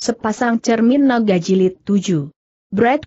Sepasang cermin naga jilid 7. Brad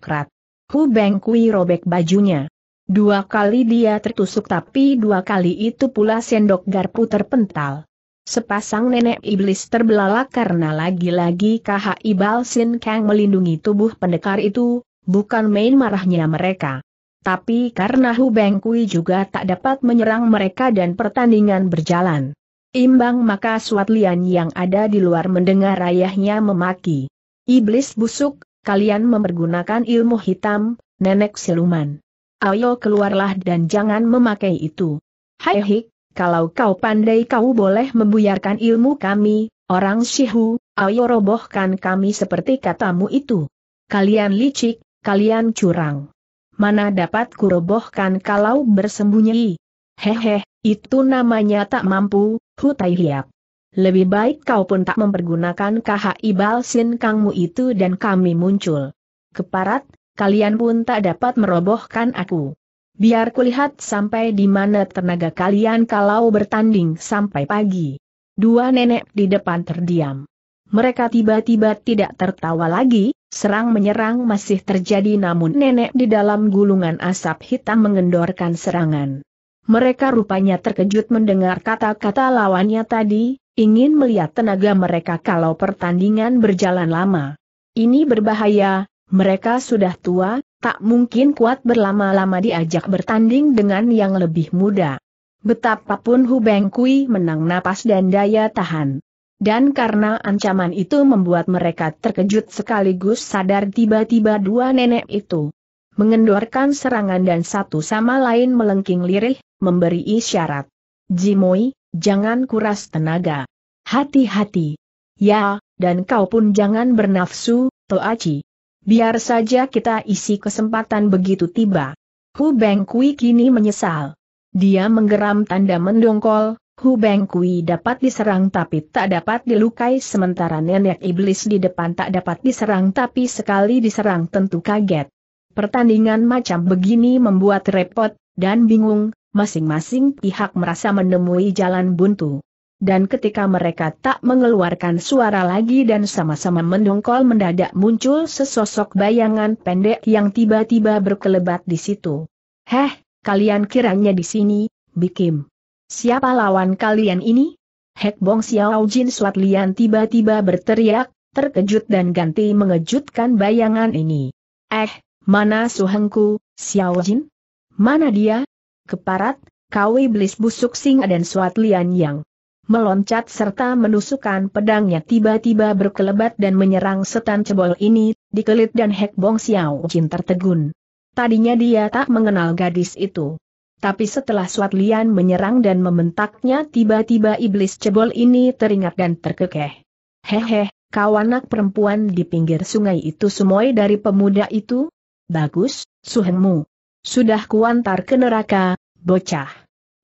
Hu Beng robek bajunya. Dua kali dia tertusuk tapi dua kali itu pula sendok garpu terpental. Sepasang nenek iblis terbelalak karena lagi-lagi ibal sin Kang melindungi tubuh pendekar itu, bukan main marahnya mereka. Tapi karena Hu Beng juga tak dapat menyerang mereka dan pertandingan berjalan. Imbang maka Suat lian yang ada di luar mendengar ayahnya memaki. Iblis busuk, kalian mempergunakan ilmu hitam, nenek siluman. Ayo keluarlah dan jangan memakai itu. Hai hik, kalau kau pandai kau boleh membuyarkan ilmu kami, orang Shihu, ayo robohkan kami seperti katamu itu. Kalian licik, kalian curang. Mana dapat kurobohkan kalau bersembunyi? Hehe, itu namanya tak mampu, Hutai Hiap. Lebih baik kau pun tak mempergunakan ibal sin Kangmu itu dan kami muncul. Keparat, kalian pun tak dapat merobohkan aku. Biar kulihat sampai di mana tenaga kalian kalau bertanding sampai pagi. Dua nenek di depan terdiam. Mereka tiba-tiba tidak tertawa lagi, serang menyerang masih terjadi namun nenek di dalam gulungan asap hitam mengendorkan serangan. Mereka rupanya terkejut mendengar kata-kata lawannya tadi, ingin melihat tenaga mereka kalau pertandingan berjalan lama. Ini berbahaya, mereka sudah tua, tak mungkin kuat berlama-lama diajak bertanding dengan yang lebih muda. Betapapun Hubeng Kui menang napas dan daya tahan. Dan karena ancaman itu membuat mereka terkejut sekaligus sadar tiba-tiba dua nenek itu mengendorkan serangan dan satu sama lain melengking lirih, memberi isyarat. Jimoi, jangan kuras tenaga. Hati-hati. Ya, dan kau pun jangan bernafsu, Toachi. Biar saja kita isi kesempatan begitu tiba. Hu Bengkui kini menyesal. Dia menggeram tanda mendongkol, Hu Bengkui dapat diserang tapi tak dapat dilukai sementara nenek iblis di depan tak dapat diserang tapi sekali diserang tentu kaget. Pertandingan macam begini membuat repot dan bingung, masing-masing pihak merasa menemui jalan buntu. Dan ketika mereka tak mengeluarkan suara lagi dan sama-sama mendongkol mendadak muncul sesosok bayangan pendek yang tiba-tiba berkelebat di situ. Heh, kalian kiranya di sini, Bikim. Siapa lawan kalian ini? Hek Bong Xiao Jin Suat Lian tiba-tiba berteriak, terkejut dan ganti mengejutkan bayangan ini. Eh, Mana Suhengku, Xiao Jin? Mana dia? Keparat, kau iblis busuk singa dan suat lian yang meloncat serta menusukkan pedangnya tiba-tiba berkelebat dan menyerang setan cebol ini, dikelit dan Hek Bong Xiao Jin tertegun. Tadinya dia tak mengenal gadis itu. Tapi setelah Suat Lian menyerang dan mementaknya, tiba-tiba iblis cebol ini teringat dan terkekeh. Hehe, kawanak perempuan di pinggir sungai itu semuai dari pemuda itu, Bagus, suhengmu. Sudah kuantar ke neraka, bocah.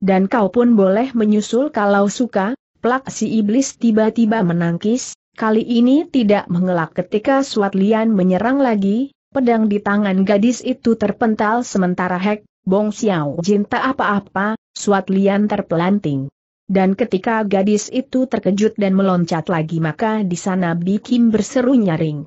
Dan kau pun boleh menyusul kalau suka, plak si iblis tiba-tiba menangkis, kali ini tidak mengelak ketika Suat Lian menyerang lagi, pedang di tangan gadis itu terpental sementara Hek, Bong Xiao Jin apa-apa, Suat Lian terpelanting. Dan ketika gadis itu terkejut dan meloncat lagi maka di sana Bikim berseru nyaring.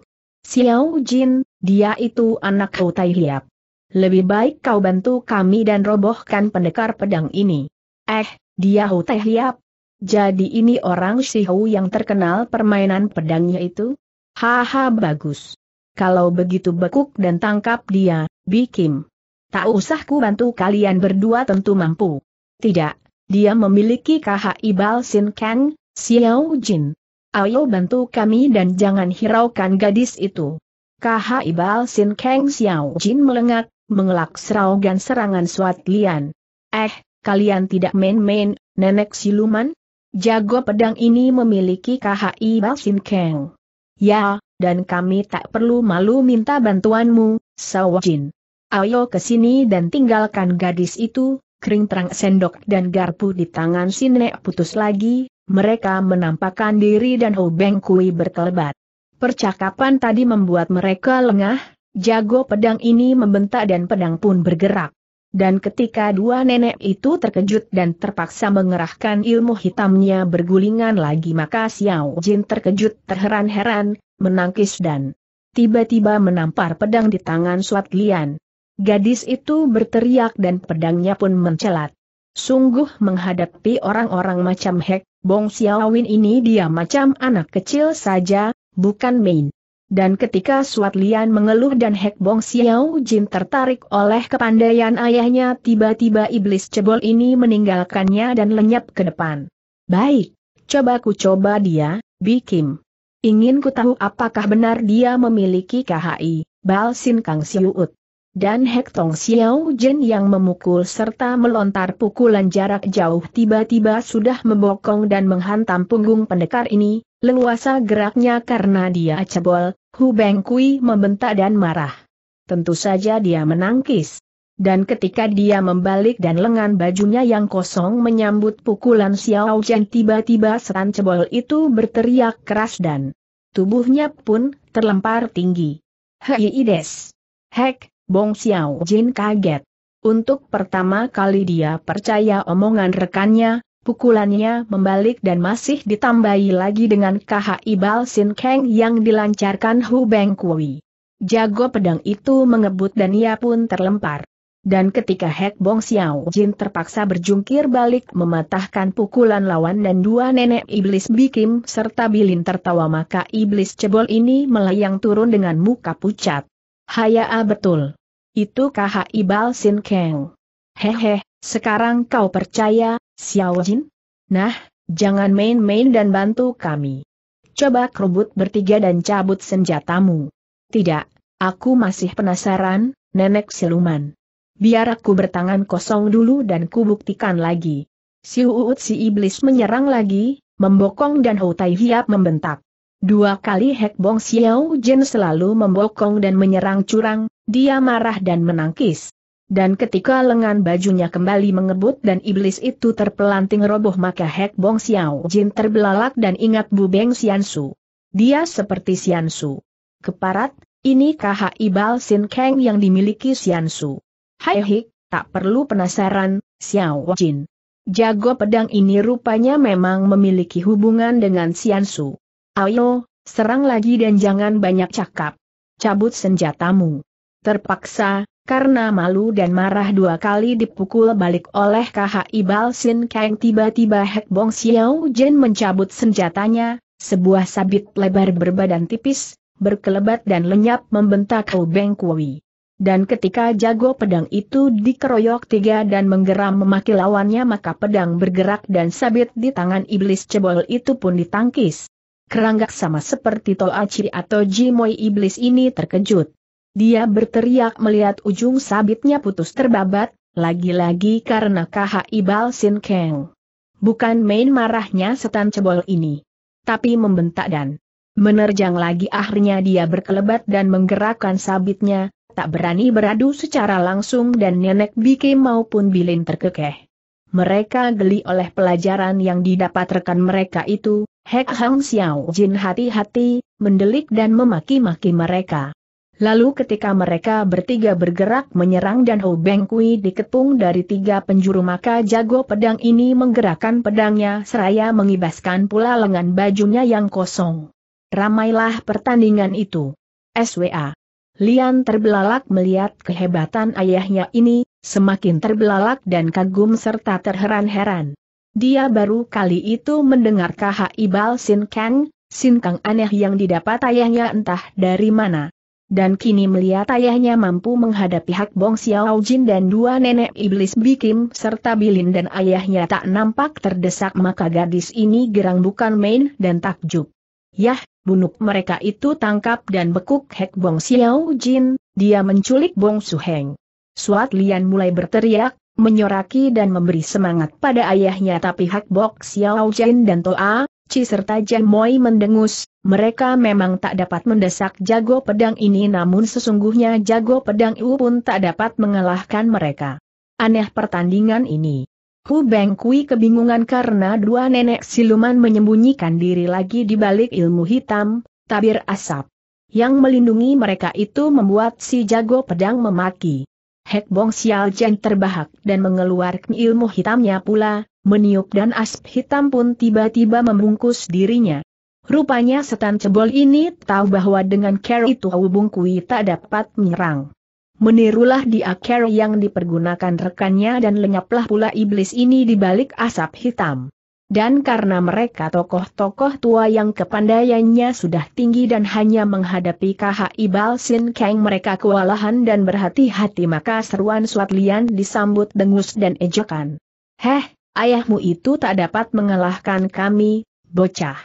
Xiao Jin, dia itu anak Tai Hiap. Lebih baik kau bantu kami dan robohkan pendekar pedang ini. Eh, dia Tai Hiap. Jadi ini orang Hu yang terkenal permainan pedangnya itu? Haha bagus. Kalau begitu bekuk dan tangkap dia, Bikim. Tak usah ku bantu kalian berdua tentu mampu. Tidak, dia memiliki ibal Balsin Kang, Xiao Jin. Ayo bantu kami dan jangan hiraukan gadis itu. KH Ibal Sin Kang Xiao Jin melengak, mengelak seraugan serangan Swat Lian. Eh, kalian tidak main-main, nenek siluman? Jago pedang ini memiliki Ibal Sin Kang. Ya, dan kami tak perlu malu minta bantuanmu, Jin. Ayo ke sini dan tinggalkan gadis itu, kering terang sendok dan garpu di tangan si nenek putus lagi, mereka menampakkan diri dan Beng Kui berkelebat. Percakapan tadi membuat mereka lengah, jago pedang ini membentak dan pedang pun bergerak. Dan ketika dua nenek itu terkejut dan terpaksa mengerahkan ilmu hitamnya bergulingan lagi maka Xiao Jin terkejut terheran-heran, menangkis dan tiba-tiba menampar pedang di tangan Suat Lian. Gadis itu berteriak dan pedangnya pun mencelat. Sungguh menghadapi orang-orang macam Hek, Bong Xiaowin ini dia macam anak kecil saja, bukan main. Dan ketika Suat Lian mengeluh dan Hek Bong Xiao Jin tertarik oleh kepandaian ayahnya tiba-tiba iblis cebol ini meninggalkannya dan lenyap ke depan. Baik, coba ku coba dia, Bi Kim. Ingin ku tahu apakah benar dia memiliki KHI, Bal Sin Kang Siu Ut. Dan Hektong Xiao Jin yang memukul serta melontar pukulan jarak jauh tiba-tiba sudah membokong dan menghantam punggung pendekar ini, leluasa geraknya karena dia cebol, Hu Beng Kui membentak dan marah. Tentu saja dia menangkis. Dan ketika dia membalik dan lengan bajunya yang kosong menyambut pukulan Xiao Jin tiba-tiba seran cebol itu berteriak keras dan tubuhnya pun terlempar tinggi. Hei Ides! Hek! Bong Xiao Jin kaget. Untuk pertama kali dia percaya omongan rekannya, pukulannya membalik dan masih ditambahi lagi dengan KHI Bal Sin Kang yang dilancarkan Hu Beng Kui. Jago pedang itu mengebut dan ia pun terlempar. Dan ketika Hek Bong Xiao Jin terpaksa berjungkir balik mematahkan pukulan lawan dan dua nenek iblis Bikim serta Bilin tertawa maka iblis cebol ini melayang turun dengan muka pucat. Hayaa ah, betul. Itu kaha ibal Sin keng? Hehe, sekarang kau percaya, Xiao Jin? Nah, jangan main-main dan bantu kami. Coba kerubut bertiga dan cabut senjatamu. Tidak, aku masih penasaran, nenek siluman. Biar aku bertangan kosong dulu dan kubuktikan lagi. Si Uut si Iblis menyerang lagi, membokong dan Hou Tai Hiap membentak. Dua kali Hek Bong Xiao Jin selalu membokong dan menyerang curang, dia marah dan menangkis. Dan ketika lengan bajunya kembali mengebut dan iblis itu terpelanting roboh maka Hek Bong Xiao Jin terbelalak dan ingat Bu Beng Su. Dia seperti Xian Keparat, ini KH ibal Sin Kang yang dimiliki Xian Su. Hai Hik, tak perlu penasaran, Xiao Jin. Jago pedang ini rupanya memang memiliki hubungan dengan Xian Ayo, serang lagi dan jangan banyak cakap. Cabut senjatamu. Terpaksa, karena malu dan marah dua kali dipukul balik oleh KH Ibal Sin, Kang tiba-tiba Hek Bong Xiao Jin mencabut senjatanya, sebuah sabit lebar berbadan tipis, berkelebat dan lenyap membentak Hou Beng Kui. Dan ketika jago pedang itu dikeroyok tiga dan menggeram memaki lawannya maka pedang bergerak dan sabit di tangan iblis cebol itu pun ditangkis. Keranggak sama seperti Tol Aci atau Jimoi iblis ini terkejut. Dia berteriak melihat ujung sabitnya putus terbabat, lagi-lagi karena KH ibal Sin keng. Bukan main marahnya setan cebol ini. Tapi membentak dan menerjang lagi akhirnya dia berkelebat dan menggerakkan sabitnya, tak berani beradu secara langsung dan nenek Bike maupun Bilin terkekeh. Mereka geli oleh pelajaran yang didapat rekan mereka itu, Hek Hang Xiao Jin hati-hati, mendelik dan memaki-maki mereka. Lalu ketika mereka bertiga bergerak menyerang dan Ho Beng Kui dikepung dari tiga penjuru maka jago pedang ini menggerakkan pedangnya seraya mengibaskan pula lengan bajunya yang kosong. Ramailah pertandingan itu. SWA. Lian terbelalak melihat kehebatan ayahnya ini, semakin terbelalak dan kagum serta terheran-heran. Dia baru kali itu mendengar kaha ibal Sin Kang, Sin Kang aneh yang didapat ayahnya entah dari mana. Dan kini melihat ayahnya mampu menghadapi Hak Bong Xiao Jin dan dua nenek iblis Bikim serta Bilin dan ayahnya tak nampak terdesak maka gadis ini gerang bukan main dan takjub. Yah, bunuh mereka itu tangkap dan bekuk Hak Bong Xiao Jin, dia menculik Bong Su Heng. Suat Lian mulai berteriak, menyoraki dan memberi semangat pada ayahnya tapi Hak Bong Xiao Jin dan Toa, Ci serta Moi mendengus, mereka memang tak dapat mendesak jago pedang ini namun sesungguhnya jago pedang itu pun tak dapat mengalahkan mereka. Aneh pertandingan ini. Hu Beng Kui kebingungan karena dua nenek siluman menyembunyikan diri lagi di balik ilmu hitam, tabir asap. Yang melindungi mereka itu membuat si jago pedang memaki. Hek Bong Sial Jen terbahak dan mengeluarkan ilmu hitamnya pula, meniup dan asp hitam pun tiba-tiba membungkus dirinya. Rupanya setan cebol ini tahu bahwa dengan Carol itu Hubung Kui tak dapat menyerang. Menirulah dia Carol yang dipergunakan rekannya dan lenyaplah pula iblis ini di balik asap hitam. Dan karena mereka tokoh-tokoh tua yang kepandaiannya sudah tinggi dan hanya menghadapi ibal sin Kang mereka kewalahan dan berhati-hati maka seruan Swatlian disambut dengus dan ejekan. Heh, Ayahmu itu tak dapat mengalahkan kami, bocah.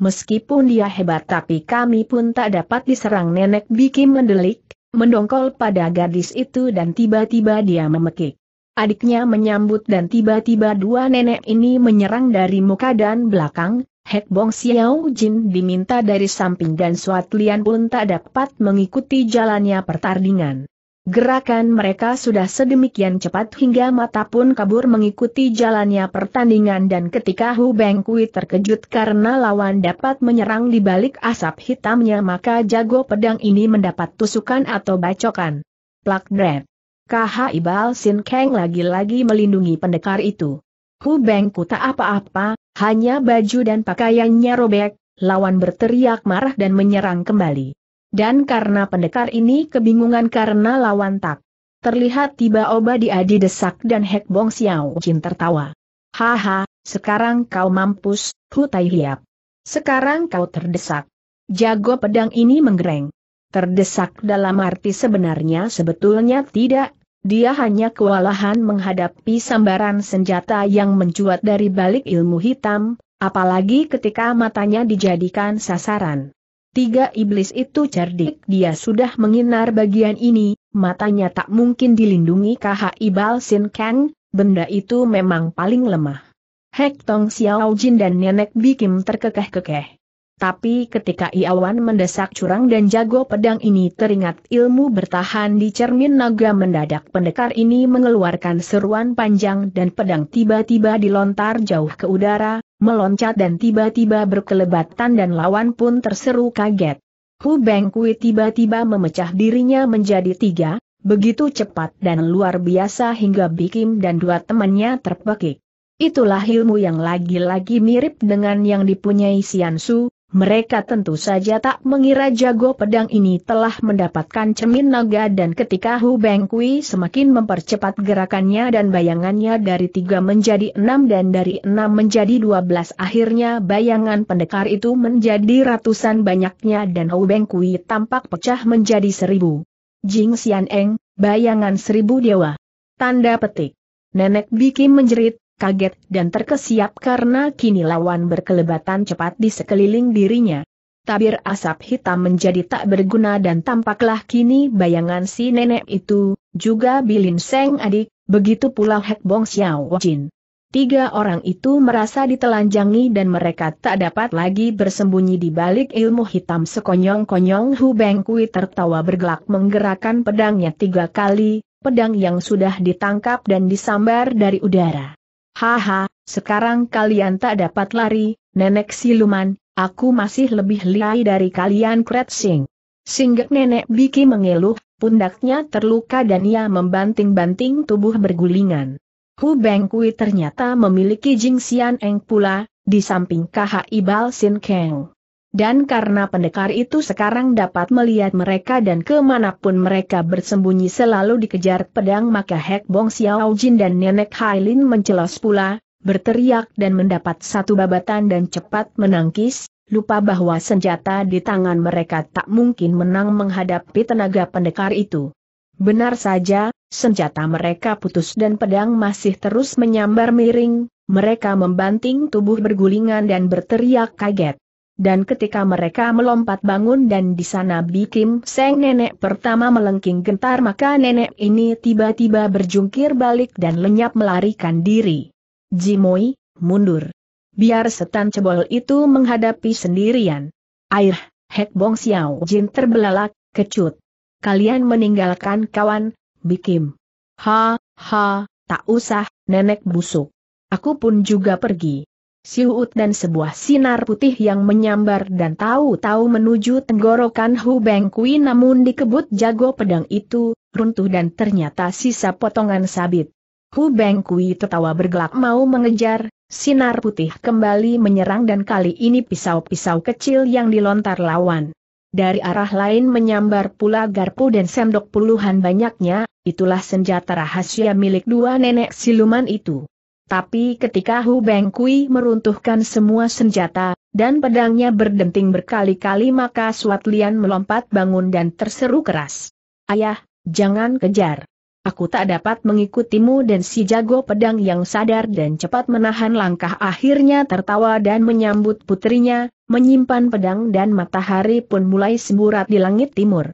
Meskipun dia hebat tapi kami pun tak dapat diserang nenek Biki mendelik, mendongkol pada gadis itu dan tiba-tiba dia memekik. Adiknya menyambut dan tiba-tiba dua nenek ini menyerang dari muka dan belakang, Hek Bong Xiao Jin diminta dari samping dan Suat Lian pun tak dapat mengikuti jalannya pertandingan. Gerakan mereka sudah sedemikian cepat hingga mata pun kabur mengikuti jalannya pertandingan dan ketika Hu Bengkui terkejut karena lawan dapat menyerang di balik asap hitamnya maka jago pedang ini mendapat tusukan atau bacokan. Plak dret. KH Ibal Sin Kang lagi-lagi melindungi pendekar itu. Hu Bengku tak apa-apa, hanya baju dan pakaiannya robek, lawan berteriak marah dan menyerang kembali. Dan karena pendekar ini kebingungan karena lawan tak. Terlihat tiba oba di adi desak dan Hek Bong Xiao Jin tertawa. Haha, sekarang kau mampus, Hu Tai Hiap. Sekarang kau terdesak. Jago pedang ini menggereng. Terdesak dalam arti sebenarnya sebetulnya tidak dia hanya kewalahan menghadapi sambaran senjata yang mencuat dari balik ilmu hitam, apalagi ketika matanya dijadikan sasaran. Tiga iblis itu cerdik dia sudah menginar bagian ini, matanya tak mungkin dilindungi KHI ibal Sin Kang, benda itu memang paling lemah. Hek Tong Xiao Jin dan Nenek Bikim terkekeh-kekeh. Tapi ketika Iawan mendesak curang dan jago pedang ini teringat ilmu bertahan di cermin naga mendadak pendekar ini mengeluarkan seruan panjang dan pedang tiba-tiba dilontar jauh ke udara, meloncat dan tiba-tiba berkelebatan dan lawan pun terseru kaget. Hu Bengkui tiba-tiba memecah dirinya menjadi tiga, begitu cepat dan luar biasa hingga Bikim dan dua temannya terpekik. Itulah ilmu yang lagi-lagi mirip dengan yang dipunyai Sian Su, mereka tentu saja tak mengira jago pedang ini telah mendapatkan cermin naga dan ketika Hu Bengkui semakin mempercepat gerakannya dan bayangannya dari tiga menjadi enam dan dari enam menjadi dua belas akhirnya bayangan pendekar itu menjadi ratusan banyaknya dan Hu Bengkui tampak pecah menjadi seribu. Jing Xian Eng, bayangan seribu dewa. Tanda petik. Nenek Biki menjerit, kaget dan terkesiap karena kini lawan berkelebatan cepat di sekeliling dirinya. Tabir asap hitam menjadi tak berguna dan tampaklah kini bayangan si nenek itu, juga Bilin Seng adik, begitu pula Hek Bong Xiao Jin. Tiga orang itu merasa ditelanjangi dan mereka tak dapat lagi bersembunyi di balik ilmu hitam sekonyong-konyong Hu Beng Kui tertawa bergelak menggerakkan pedangnya tiga kali, pedang yang sudah ditangkap dan disambar dari udara. Haha, sekarang kalian tak dapat lari, nenek siluman, aku masih lebih liai dari kalian Kretsing. Singgah nenek Biki mengeluh, pundaknya terluka dan ia membanting-banting tubuh bergulingan. Hu Kui ternyata memiliki jingsian Eng pula, di samping KHI Ibal Sin Keng. Dan karena pendekar itu sekarang dapat melihat mereka dan kemanapun mereka bersembunyi selalu dikejar pedang maka Hek Bong Xiao Jin dan Nenek Hailin mencelos pula, berteriak dan mendapat satu babatan dan cepat menangkis, lupa bahwa senjata di tangan mereka tak mungkin menang menghadapi tenaga pendekar itu. Benar saja, senjata mereka putus dan pedang masih terus menyambar miring, mereka membanting tubuh bergulingan dan berteriak kaget dan ketika mereka melompat bangun dan di sana bikin Seng nenek pertama melengking gentar maka nenek ini tiba-tiba berjungkir balik dan lenyap melarikan diri. Jimoy, mundur. Biar setan cebol itu menghadapi sendirian. Air, Hek Bong Xiao Jin terbelalak, kecut. Kalian meninggalkan kawan, bikin. Ha, ha, tak usah, nenek busuk. Aku pun juga pergi. Siut dan sebuah sinar putih yang menyambar dan tahu-tahu menuju tenggorokan Hu Beng Kui namun dikebut jago pedang itu, runtuh dan ternyata sisa potongan sabit. Hu Beng Kui tertawa bergelak mau mengejar, sinar putih kembali menyerang dan kali ini pisau-pisau kecil yang dilontar lawan. Dari arah lain menyambar pula garpu dan sendok puluhan banyaknya, itulah senjata rahasia milik dua nenek siluman itu. Tapi ketika Hu Bengkui meruntuhkan semua senjata, dan pedangnya berdenting berkali-kali maka Suat Lian melompat bangun dan terseru keras. Ayah, jangan kejar. Aku tak dapat mengikutimu dan si jago pedang yang sadar dan cepat menahan langkah akhirnya tertawa dan menyambut putrinya, menyimpan pedang dan matahari pun mulai semburat di langit timur.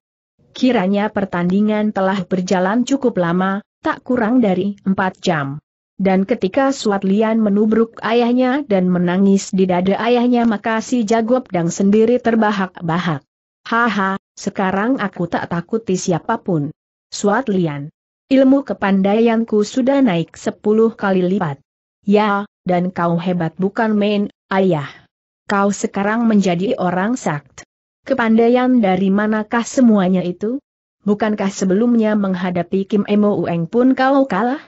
Kiranya pertandingan telah berjalan cukup lama, tak kurang dari empat jam. Dan ketika Suat Lian menubruk ayahnya dan menangis di dada ayahnya maka si jago pedang sendiri terbahak-bahak. Haha, sekarang aku tak takuti siapapun. Suat Lian. Ilmu kepandaianku sudah naik sepuluh kali lipat. Ya, dan kau hebat bukan main, ayah. Kau sekarang menjadi orang sakt. Kepandaian dari manakah semuanya itu? Bukankah sebelumnya menghadapi Kim Emo Ueng pun kau kalah?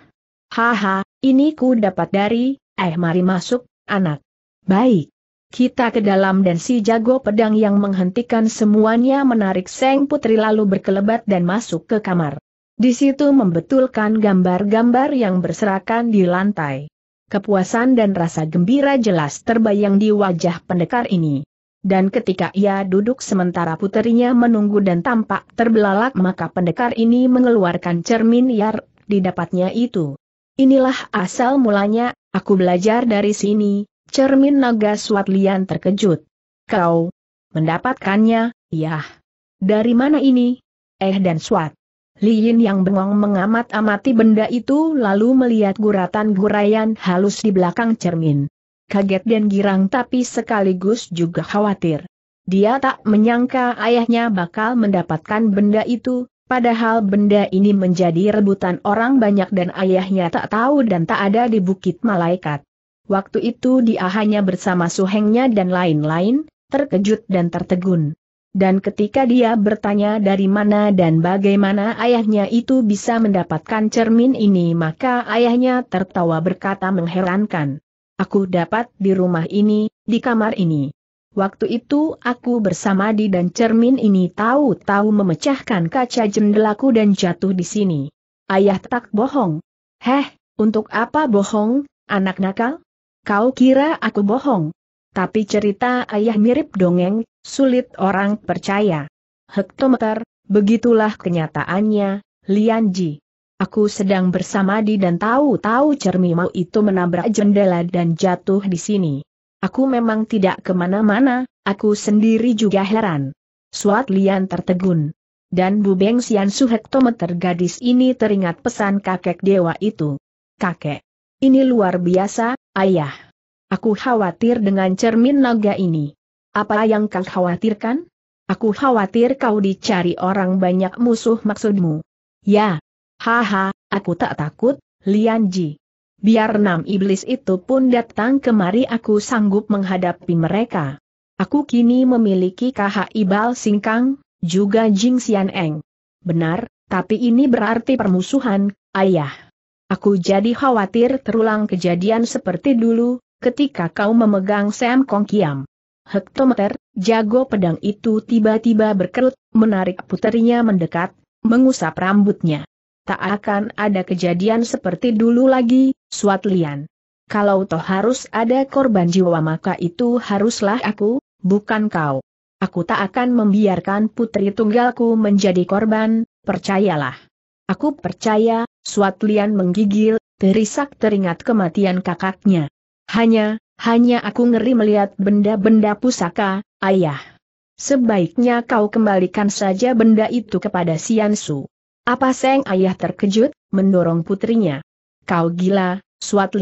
Haha, ini ku dapat dari, eh mari masuk, anak. Baik. Kita ke dalam dan si jago pedang yang menghentikan semuanya menarik Seng Putri lalu berkelebat dan masuk ke kamar. Di situ membetulkan gambar-gambar yang berserakan di lantai. Kepuasan dan rasa gembira jelas terbayang di wajah pendekar ini. Dan ketika ia duduk sementara putrinya menunggu dan tampak terbelalak maka pendekar ini mengeluarkan cermin liar, didapatnya itu. Inilah asal mulanya, aku belajar dari sini, cermin naga Swatlian terkejut. Kau mendapatkannya, Ya. Dari mana ini? Eh dan Swat. Liin yang bengong mengamat-amati benda itu lalu melihat guratan gurayan halus di belakang cermin. Kaget dan girang tapi sekaligus juga khawatir. Dia tak menyangka ayahnya bakal mendapatkan benda itu, Padahal benda ini menjadi rebutan orang banyak dan ayahnya tak tahu dan tak ada di Bukit Malaikat. Waktu itu dia hanya bersama suhengnya dan lain-lain, terkejut dan tertegun. Dan ketika dia bertanya dari mana dan bagaimana ayahnya itu bisa mendapatkan cermin ini maka ayahnya tertawa berkata mengherankan. Aku dapat di rumah ini, di kamar ini. Waktu itu aku bersama di dan cermin ini tahu-tahu memecahkan kaca jendelaku dan jatuh di sini. Ayah tak bohong. Heh, untuk apa bohong, anak nakal? Kau kira aku bohong? Tapi cerita ayah mirip dongeng, sulit orang percaya. Hektometer, begitulah kenyataannya, Lianji. Aku sedang bersama di dan tahu-tahu cermin mau itu menabrak jendela dan jatuh di sini. Aku memang tidak kemana-mana, aku sendiri juga heran. Suat Lian tertegun. Dan Bu Beng Sian Suhektometer gadis ini teringat pesan kakek dewa itu. Kakek. Ini luar biasa, ayah. Aku khawatir dengan cermin naga ini. Apa yang kau khawatirkan? Aku khawatir kau dicari orang banyak musuh maksudmu. Ya. Haha, aku tak takut, Lian Ji biar enam iblis itu pun datang kemari aku sanggup menghadapi mereka. Aku kini memiliki KH ibal Singkang, juga Jing Xian Eng. Benar, tapi ini berarti permusuhan, ayah. Aku jadi khawatir terulang kejadian seperti dulu, ketika kau memegang Sam Kong Kiam. Hektometer, jago pedang itu tiba-tiba berkerut, menarik puterinya mendekat, mengusap rambutnya tak akan ada kejadian seperti dulu lagi, Suat Lian. Kalau toh harus ada korban jiwa maka itu haruslah aku, bukan kau. Aku tak akan membiarkan putri tunggalku menjadi korban, percayalah. Aku percaya, Suat Lian menggigil, terisak teringat kematian kakaknya. Hanya, hanya aku ngeri melihat benda-benda pusaka, ayah. Sebaiknya kau kembalikan saja benda itu kepada Siansu. Apa Seng Ayah terkejut, mendorong putrinya. Kau gila, Suat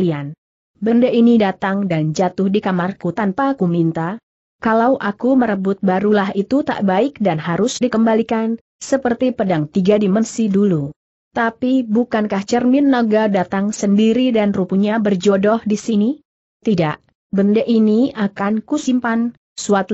Benda ini datang dan jatuh di kamarku tanpa aku minta. Kalau aku merebut barulah itu tak baik dan harus dikembalikan, seperti pedang tiga dimensi dulu. Tapi bukankah cermin naga datang sendiri dan rupanya berjodoh di sini? Tidak, benda ini akan kusimpan, Suat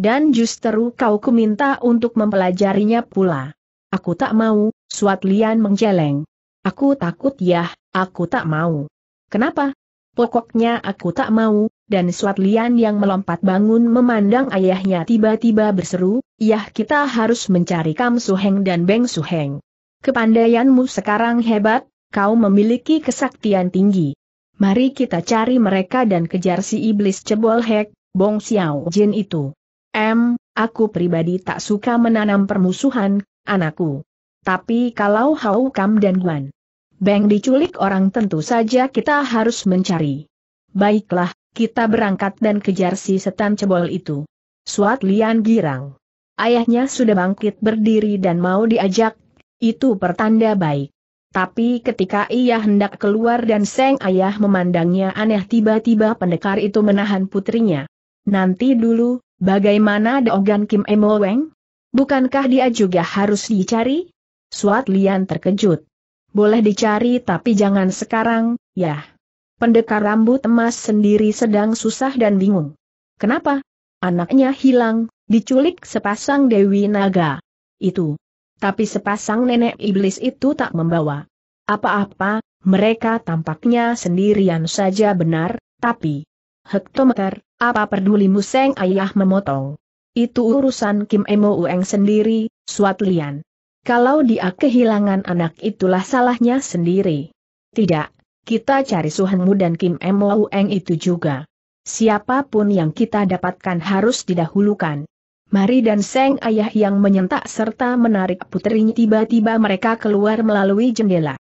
Dan justru kau kuminta untuk mempelajarinya pula. Aku tak mau, Suat Lian menjeleng. Aku takut ya, aku tak mau. Kenapa? Pokoknya aku tak mau, dan Suat Lian yang melompat bangun memandang ayahnya tiba-tiba berseru, Yah kita harus mencari Kam Suheng dan Beng Suheng. Kepandaianmu sekarang hebat, kau memiliki kesaktian tinggi. Mari kita cari mereka dan kejar si iblis cebol hek, Bong Xiao Jin itu. M, aku pribadi tak suka menanam permusuhan, anakku. Tapi kalau Hau Kam dan Guan Beng diculik orang tentu saja kita harus mencari. Baiklah, kita berangkat dan kejar si setan cebol itu. Suat Lian girang. Ayahnya sudah bangkit berdiri dan mau diajak, itu pertanda baik. Tapi ketika ia hendak keluar dan Seng Ayah memandangnya aneh tiba-tiba pendekar itu menahan putrinya. Nanti dulu, bagaimana Dogan Kim Emo Weng? Bukankah dia juga harus dicari? Suat Lian terkejut. Boleh dicari tapi jangan sekarang, ya. Pendekar rambut emas sendiri sedang susah dan bingung. Kenapa? Anaknya hilang, diculik sepasang Dewi Naga. Itu. Tapi sepasang nenek iblis itu tak membawa apa-apa, mereka tampaknya sendirian saja benar, tapi... Hektometer, apa peduli museng ayah memotong? Itu urusan Kim Emo Ueng sendiri, Suat Lian. Kalau dia kehilangan anak itulah salahnya sendiri. Tidak, kita cari Suhanmu dan Kim Emo Ueng itu juga. Siapapun yang kita dapatkan harus didahulukan. Mari dan Seng Ayah yang menyentak serta menarik putrinya tiba-tiba mereka keluar melalui jendela.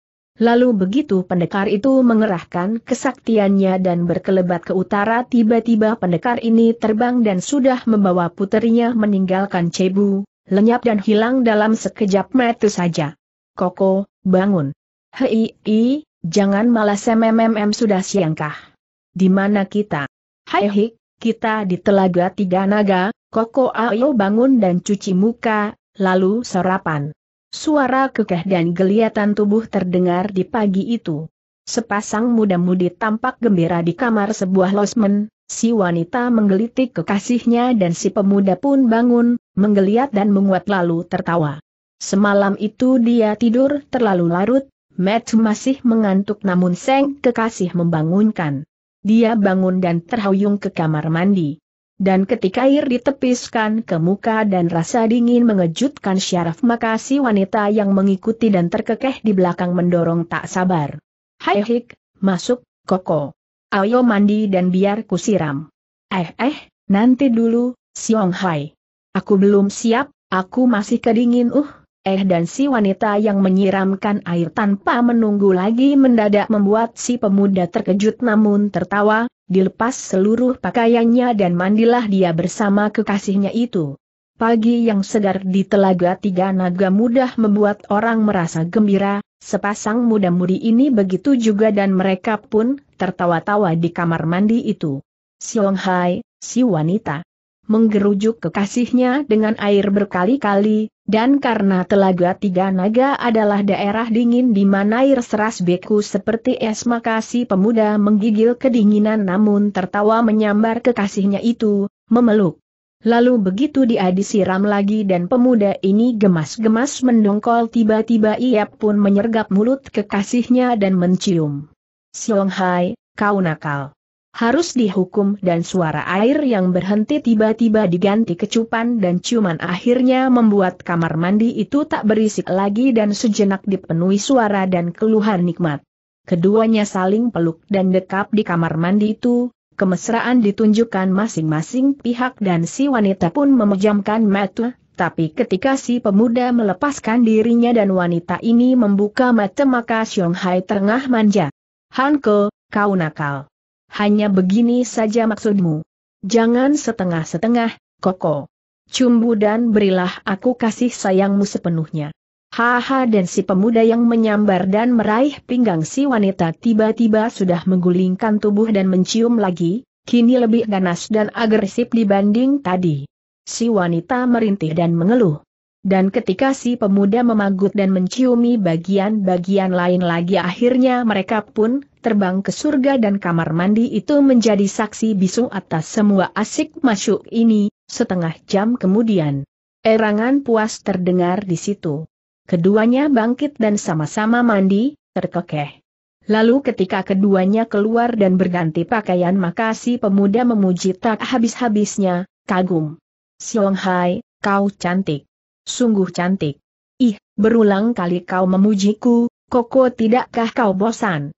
Lalu begitu pendekar itu mengerahkan kesaktiannya dan berkelebat ke utara tiba-tiba pendekar ini terbang dan sudah membawa puterinya meninggalkan Cebu, lenyap dan hilang dalam sekejap mata saja. Koko, bangun. Hei, i, jangan malas MMM sudah siangkah. Di mana kita? Hai hei, kita di Telaga Tiga Naga, Koko ayo bangun dan cuci muka, lalu sarapan. Suara kekeh dan geliatan tubuh terdengar di pagi itu. Sepasang muda-mudi tampak gembira di kamar sebuah losmen, si wanita menggelitik kekasihnya dan si pemuda pun bangun, menggeliat dan menguat lalu tertawa. Semalam itu dia tidur terlalu larut, Matt masih mengantuk namun Seng kekasih membangunkan. Dia bangun dan terhuyung ke kamar mandi. Dan ketika air ditepiskan ke muka dan rasa dingin mengejutkan syaraf maka wanita yang mengikuti dan terkekeh di belakang mendorong tak sabar. Hai hik, masuk, koko. Ayo mandi dan biar ku siram. Eh eh, nanti dulu, Siong Hai. Aku belum siap, aku masih kedingin uh. Eh dan si wanita yang menyiramkan air tanpa menunggu lagi mendadak membuat si pemuda terkejut namun tertawa, dilepas seluruh pakaiannya dan mandilah dia bersama kekasihnya itu. Pagi yang segar di telaga tiga naga mudah membuat orang merasa gembira, sepasang muda-mudi ini begitu juga dan mereka pun tertawa-tawa di kamar mandi itu. Siong Hai, si wanita menggerujuk kekasihnya dengan air berkali-kali, dan karena telaga tiga naga adalah daerah dingin di mana air seras beku seperti es maka si pemuda menggigil kedinginan namun tertawa menyambar kekasihnya itu, memeluk. Lalu begitu dia disiram lagi dan pemuda ini gemas-gemas mendongkol tiba-tiba ia pun menyergap mulut kekasihnya dan mencium. Siong Hai, kau nakal harus dihukum dan suara air yang berhenti tiba-tiba diganti kecupan dan ciuman akhirnya membuat kamar mandi itu tak berisik lagi dan sejenak dipenuhi suara dan keluhan nikmat. Keduanya saling peluk dan dekap di kamar mandi itu, kemesraan ditunjukkan masing-masing pihak dan si wanita pun memejamkan mata tapi ketika si pemuda melepaskan dirinya dan wanita ini membuka mata maka Xiong Hai terengah manja. Hanko, kau nakal hanya begini saja maksudmu. Jangan setengah-setengah, koko. Cumbu dan berilah aku kasih sayangmu sepenuhnya. Haha dan si pemuda yang menyambar dan meraih pinggang si wanita tiba-tiba sudah menggulingkan tubuh dan mencium lagi, kini lebih ganas dan agresif dibanding tadi. Si wanita merintih dan mengeluh. Dan ketika si pemuda memagut dan menciumi bagian-bagian lain lagi akhirnya mereka pun terbang ke surga dan kamar mandi itu menjadi saksi bisu atas semua asik masuk ini, setengah jam kemudian. Erangan puas terdengar di situ. Keduanya bangkit dan sama-sama mandi, terkekeh. Lalu ketika keduanya keluar dan berganti pakaian maka si pemuda memuji tak habis-habisnya, kagum. Siong Hai, kau cantik. Sungguh cantik. Ih, berulang kali kau memujiku, Koko tidakkah kau bosan?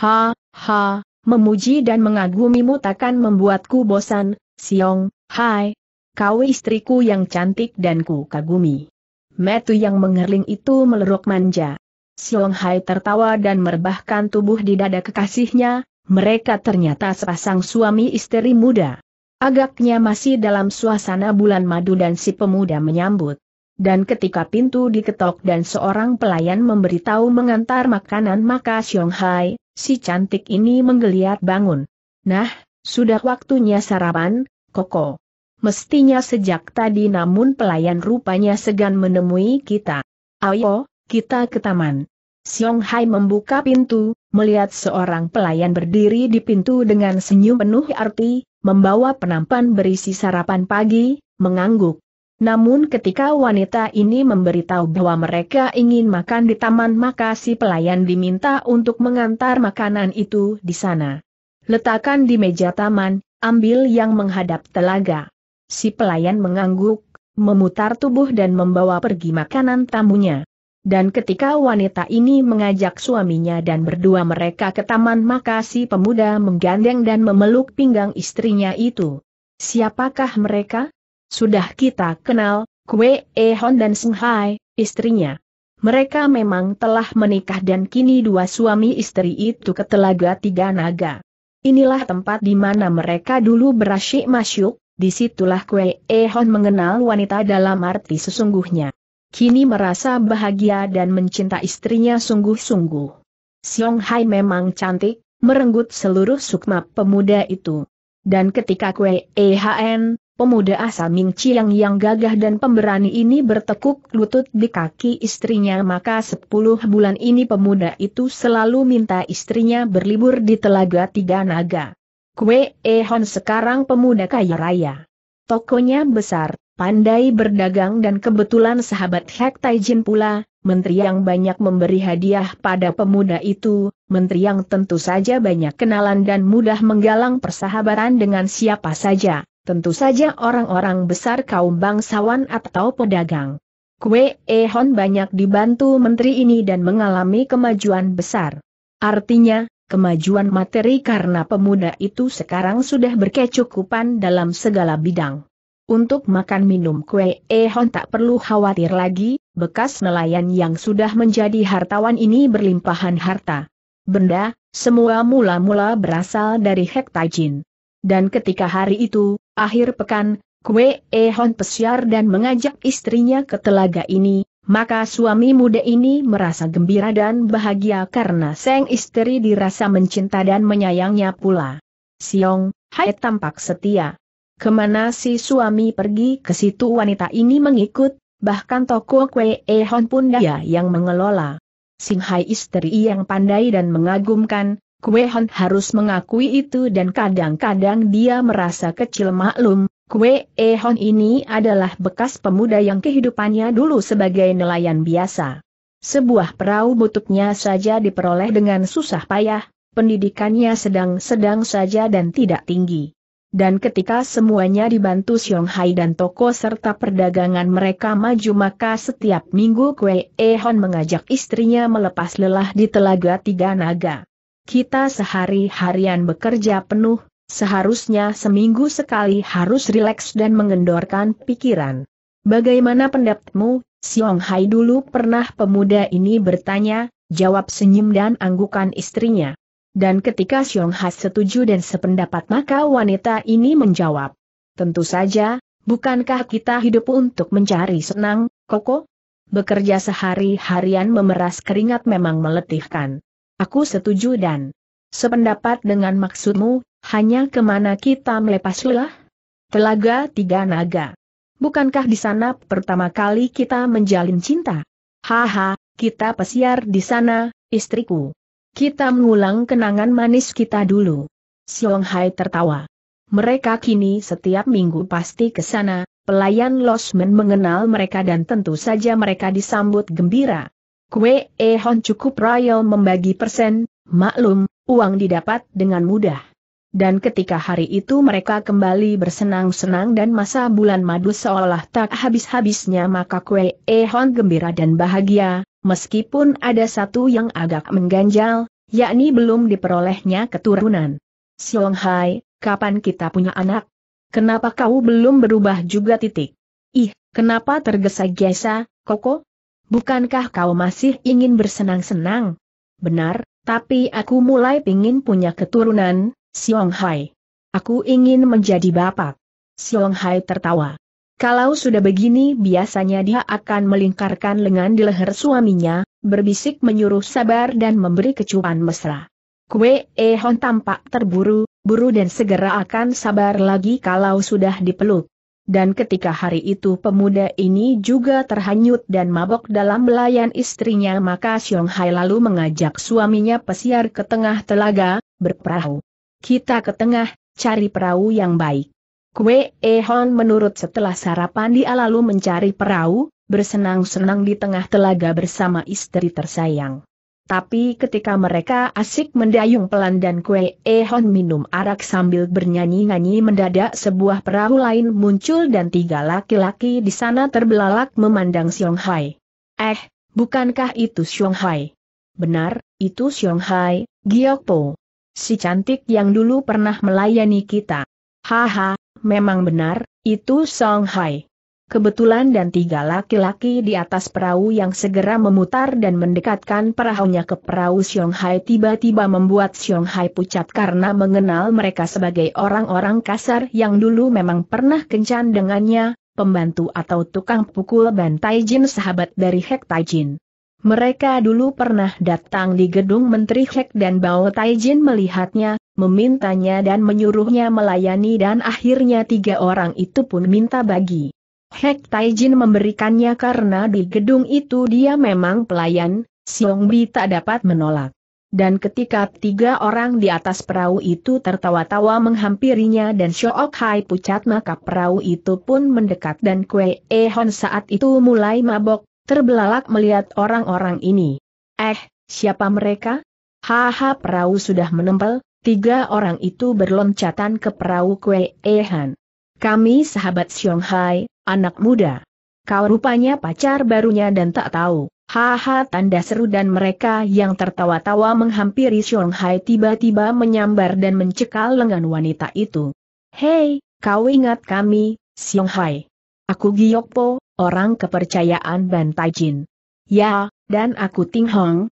Ha, ha, memuji dan mengagumimu takkan membuatku bosan, Siong, hai. Kau istriku yang cantik dan ku kagumi. Metu yang mengerling itu meleruk manja. Siong Hai tertawa dan merebahkan tubuh di dada kekasihnya, mereka ternyata sepasang suami istri muda. Agaknya masih dalam suasana bulan madu dan si pemuda menyambut. Dan ketika pintu diketok dan seorang pelayan memberitahu mengantar makanan maka Xiong Hai, si cantik ini menggeliat bangun. Nah, sudah waktunya sarapan, Koko. Mestinya sejak tadi namun pelayan rupanya segan menemui kita. Ayo, kita ke taman. Xiong Hai membuka pintu, melihat seorang pelayan berdiri di pintu dengan senyum penuh arti, membawa penampan berisi sarapan pagi, mengangguk. Namun ketika wanita ini memberitahu bahwa mereka ingin makan di taman maka si pelayan diminta untuk mengantar makanan itu di sana. Letakkan di meja taman, ambil yang menghadap telaga. Si pelayan mengangguk, memutar tubuh dan membawa pergi makanan tamunya. Dan ketika wanita ini mengajak suaminya dan berdua mereka ke taman maka si pemuda menggandeng dan memeluk pinggang istrinya itu. Siapakah mereka? Sudah kita kenal, Kue Hon dan Sung Hai, istrinya. Mereka memang telah menikah dan kini dua suami istri itu ke Telaga Tiga Naga. Inilah tempat di mana mereka dulu berasyik masyuk, disitulah Kue Hon mengenal wanita dalam arti sesungguhnya. Kini merasa bahagia dan mencinta istrinya sungguh-sungguh. Siong Hai memang cantik, merenggut seluruh sukma pemuda itu. Dan ketika Kue Hon. Pemuda asal Ming Chiang yang gagah dan pemberani ini bertekuk lutut di kaki istrinya maka sepuluh bulan ini pemuda itu selalu minta istrinya berlibur di telaga tiga naga. Kue Ehon sekarang pemuda kaya raya. Tokonya besar, pandai berdagang dan kebetulan sahabat Hek Taijin pula, menteri yang banyak memberi hadiah pada pemuda itu, menteri yang tentu saja banyak kenalan dan mudah menggalang persahabatan dengan siapa saja. Tentu saja orang-orang besar kaum bangsawan atau pedagang. Kue Ehon banyak dibantu menteri ini dan mengalami kemajuan besar. Artinya, kemajuan materi karena pemuda itu sekarang sudah berkecukupan dalam segala bidang. Untuk makan minum kue Ehon tak perlu khawatir lagi, bekas nelayan yang sudah menjadi hartawan ini berlimpahan harta. Benda, semua mula-mula berasal dari Hektajin. Dan ketika hari itu, akhir pekan, Kue Ehon pesiar dan mengajak istrinya ke telaga ini, maka suami muda ini merasa gembira dan bahagia karena sang istri dirasa mencinta dan menyayangnya pula. Siong, hai tampak setia. Kemana si suami pergi ke situ wanita ini mengikut, bahkan toko Kue Ehon pun dia yang mengelola. Hai istri yang pandai dan mengagumkan, Kuehon harus mengakui itu dan kadang-kadang dia merasa kecil maklum, Kue Ehon ini adalah bekas pemuda yang kehidupannya dulu sebagai nelayan biasa. Sebuah perahu butuknya saja diperoleh dengan susah payah, pendidikannya sedang-sedang saja dan tidak tinggi. Dan ketika semuanya dibantu Hai dan toko serta perdagangan mereka maju maka setiap minggu Kue Ehon mengajak istrinya melepas lelah di Telaga Tiga Naga. Kita sehari-harian bekerja penuh, seharusnya seminggu sekali harus rileks dan mengendorkan pikiran. Bagaimana pendapatmu, Siong Hai dulu pernah pemuda ini bertanya, jawab senyum dan anggukan istrinya. Dan ketika Siong Hai setuju dan sependapat maka wanita ini menjawab. Tentu saja, bukankah kita hidup untuk mencari senang, Koko? Bekerja sehari-harian memeras keringat memang meletihkan. Aku setuju dan sependapat dengan maksudmu, hanya kemana kita melepas lelah? Telaga Tiga Naga. Bukankah di sana pertama kali kita menjalin cinta? Haha, kita pesiar di sana, istriku. Kita mengulang kenangan manis kita dulu. Siong Hai tertawa. Mereka kini setiap minggu pasti ke sana, pelayan losmen mengenal mereka dan tentu saja mereka disambut gembira. Kue E Hon cukup Royal membagi persen, maklum, uang didapat dengan mudah. Dan ketika hari itu mereka kembali bersenang-senang dan masa bulan madu seolah tak habis-habisnya maka Kue E Hon gembira dan bahagia, meskipun ada satu yang agak mengganjal, yakni belum diperolehnya keturunan. Siong Hai, kapan kita punya anak? Kenapa kau belum berubah juga titik? Ih, kenapa tergesa-gesa, Koko? bukankah kau masih ingin bersenang-senang? Benar, tapi aku mulai ingin punya keturunan, Xiong Hai. Aku ingin menjadi bapak. Xiong Hai tertawa. Kalau sudah begini biasanya dia akan melingkarkan lengan di leher suaminya, berbisik menyuruh sabar dan memberi kecupan mesra. Kue Ehon tampak terburu, buru dan segera akan sabar lagi kalau sudah dipeluk. Dan ketika hari itu pemuda ini juga terhanyut dan mabok dalam melayan istrinya maka Xiong Hai lalu mengajak suaminya pesiar ke tengah telaga, berperahu. Kita ke tengah, cari perahu yang baik. Kue Hon menurut setelah sarapan dia lalu mencari perahu, bersenang-senang di tengah telaga bersama istri tersayang. Tapi ketika mereka asik mendayung pelan dan Kue Ehon eh minum arak sambil bernyanyi-nyanyi mendadak sebuah perahu lain muncul dan tiga laki-laki di sana terbelalak memandang Xiong Hai. Eh, bukankah itu Xiong Hai? Benar, itu Xiong Hai, Giok Po. Si cantik yang dulu pernah melayani kita. Haha, memang benar, itu Song Hai kebetulan dan tiga laki-laki di atas perahu yang segera memutar dan mendekatkan perahunya ke perahu Hai tiba-tiba membuat Hai pucat karena mengenal mereka sebagai orang-orang kasar yang dulu memang pernah kencan dengannya, pembantu atau tukang pukul bantai Jin sahabat dari Hek Taijin. Mereka dulu pernah datang di gedung Menteri Hek dan Bao Taijin melihatnya, memintanya dan menyuruhnya melayani dan akhirnya tiga orang itu pun minta bagi. Hek Taijin memberikannya karena di gedung itu dia memang pelayan, Siong Bi tak dapat menolak. Dan ketika tiga orang di atas perahu itu tertawa-tawa menghampirinya dan Shook Hai pucat maka perahu itu pun mendekat dan Kwe E Hon saat itu mulai mabok, terbelalak melihat orang-orang ini. Eh, siapa mereka? Haha perahu sudah menempel, tiga orang itu berloncatan ke perahu Kwe E Hon. Kami sahabat Siong Hai, Anak muda. Kau rupanya pacar barunya dan tak tahu. Haha tanda seru dan mereka yang tertawa-tawa menghampiri Hai tiba-tiba menyambar dan mencekal lengan wanita itu. Hei, kau ingat kami, Hai. Aku Giyokpo, orang kepercayaan Ban Jin. Ya, dan aku Ting Hong,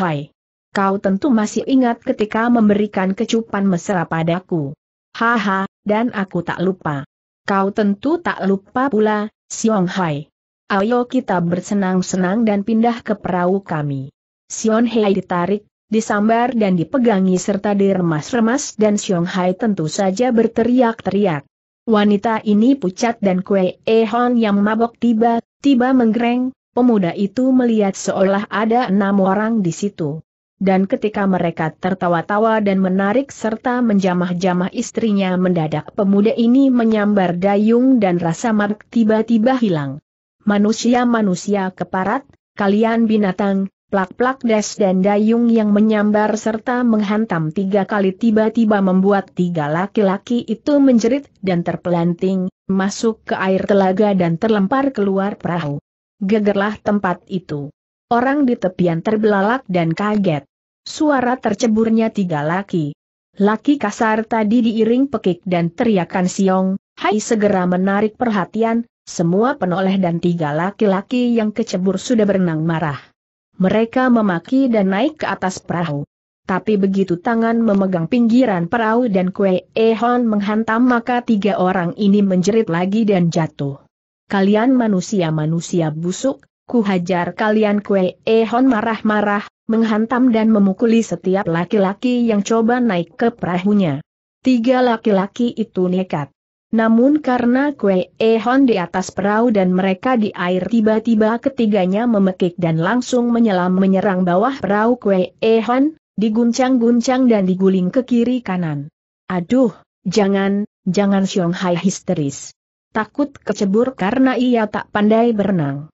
Hai. Kau tentu masih ingat ketika memberikan kecupan mesra padaku. Haha, dan aku tak lupa. Kau tentu tak lupa pula, Xiong Hai. Ayo kita bersenang-senang dan pindah ke perahu kami. Xiong Hai ditarik, disambar dan dipegangi serta diremas-remas dan Xiong Hai tentu saja berteriak-teriak. Wanita ini pucat dan Kue Ehon yang mabok tiba-tiba menggereng, pemuda itu melihat seolah ada enam orang di situ dan ketika mereka tertawa-tawa dan menarik serta menjamah-jamah istrinya mendadak pemuda ini menyambar dayung dan rasa mark tiba-tiba hilang. Manusia-manusia keparat, kalian binatang, plak-plak des dan dayung yang menyambar serta menghantam tiga kali tiba-tiba membuat tiga laki-laki itu menjerit dan terpelanting, masuk ke air telaga dan terlempar keluar perahu. Gegerlah tempat itu. Orang di tepian terbelalak dan kaget. Suara terceburnya tiga laki. Laki kasar tadi diiring pekik dan teriakan siong, hai segera menarik perhatian, semua penoleh dan tiga laki-laki yang kecebur sudah berenang marah. Mereka memaki dan naik ke atas perahu. Tapi begitu tangan memegang pinggiran perahu dan kue ehon menghantam maka tiga orang ini menjerit lagi dan jatuh. Kalian manusia-manusia busuk, Ku hajar kalian kue Ehon eh, marah-marah, menghantam dan memukuli setiap laki-laki yang coba naik ke perahunya. Tiga laki-laki itu nekat. Namun karena kue Ehon eh, di atas perahu dan mereka di air tiba-tiba ketiganya memekik dan langsung menyelam menyerang bawah perahu kue Ehon, eh, diguncang-guncang dan diguling ke kiri kanan. Aduh, jangan, jangan Xiong Hai histeris. Takut kecebur karena ia tak pandai berenang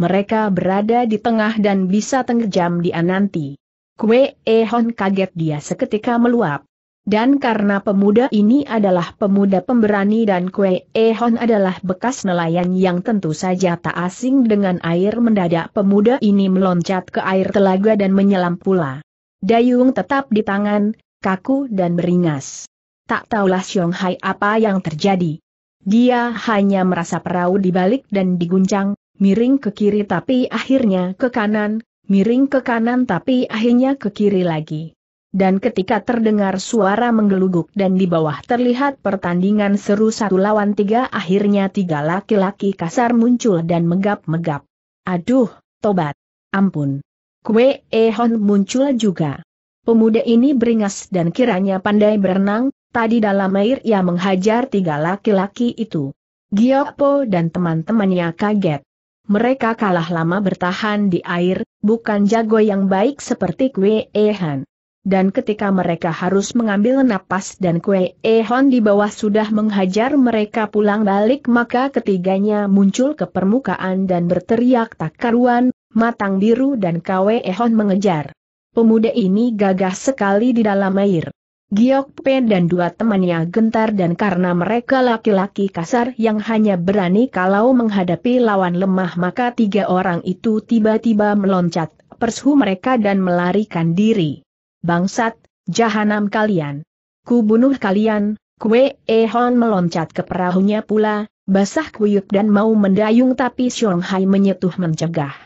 mereka berada di tengah dan bisa tenggejam dia nanti. Kue Ehon kaget dia seketika meluap. Dan karena pemuda ini adalah pemuda pemberani dan Kue Ehon adalah bekas nelayan yang tentu saja tak asing dengan air mendadak pemuda ini meloncat ke air telaga dan menyelam pula. Dayung tetap di tangan, kaku dan beringas. Tak tahulah Xiong Hai apa yang terjadi. Dia hanya merasa perahu dibalik dan diguncang, miring ke kiri tapi akhirnya ke kanan, miring ke kanan tapi akhirnya ke kiri lagi. Dan ketika terdengar suara menggeluguk dan di bawah terlihat pertandingan seru satu lawan tiga akhirnya tiga laki-laki kasar muncul dan megap-megap. Aduh, tobat. Ampun. Kue Ehon muncul juga. Pemuda ini beringas dan kiranya pandai berenang, tadi dalam air ia menghajar tiga laki-laki itu. Giopo dan teman-temannya kaget mereka kalah lama bertahan di air, bukan jago yang baik seperti Kue Ehan. Dan ketika mereka harus mengambil napas dan Kue Ehan di bawah sudah menghajar mereka pulang balik maka ketiganya muncul ke permukaan dan berteriak tak karuan, matang biru dan Kue Ehan mengejar. Pemuda ini gagah sekali di dalam air. Giok Pen dan dua temannya gentar dan karena mereka laki-laki kasar yang hanya berani kalau menghadapi lawan lemah maka tiga orang itu tiba-tiba meloncat, persuh mereka dan melarikan diri. Bangsat, jahanam kalian. Ku bunuh kalian, Kue Ehon meloncat ke perahunya pula, basah kuyuk dan mau mendayung tapi Hai menyetuh mencegah.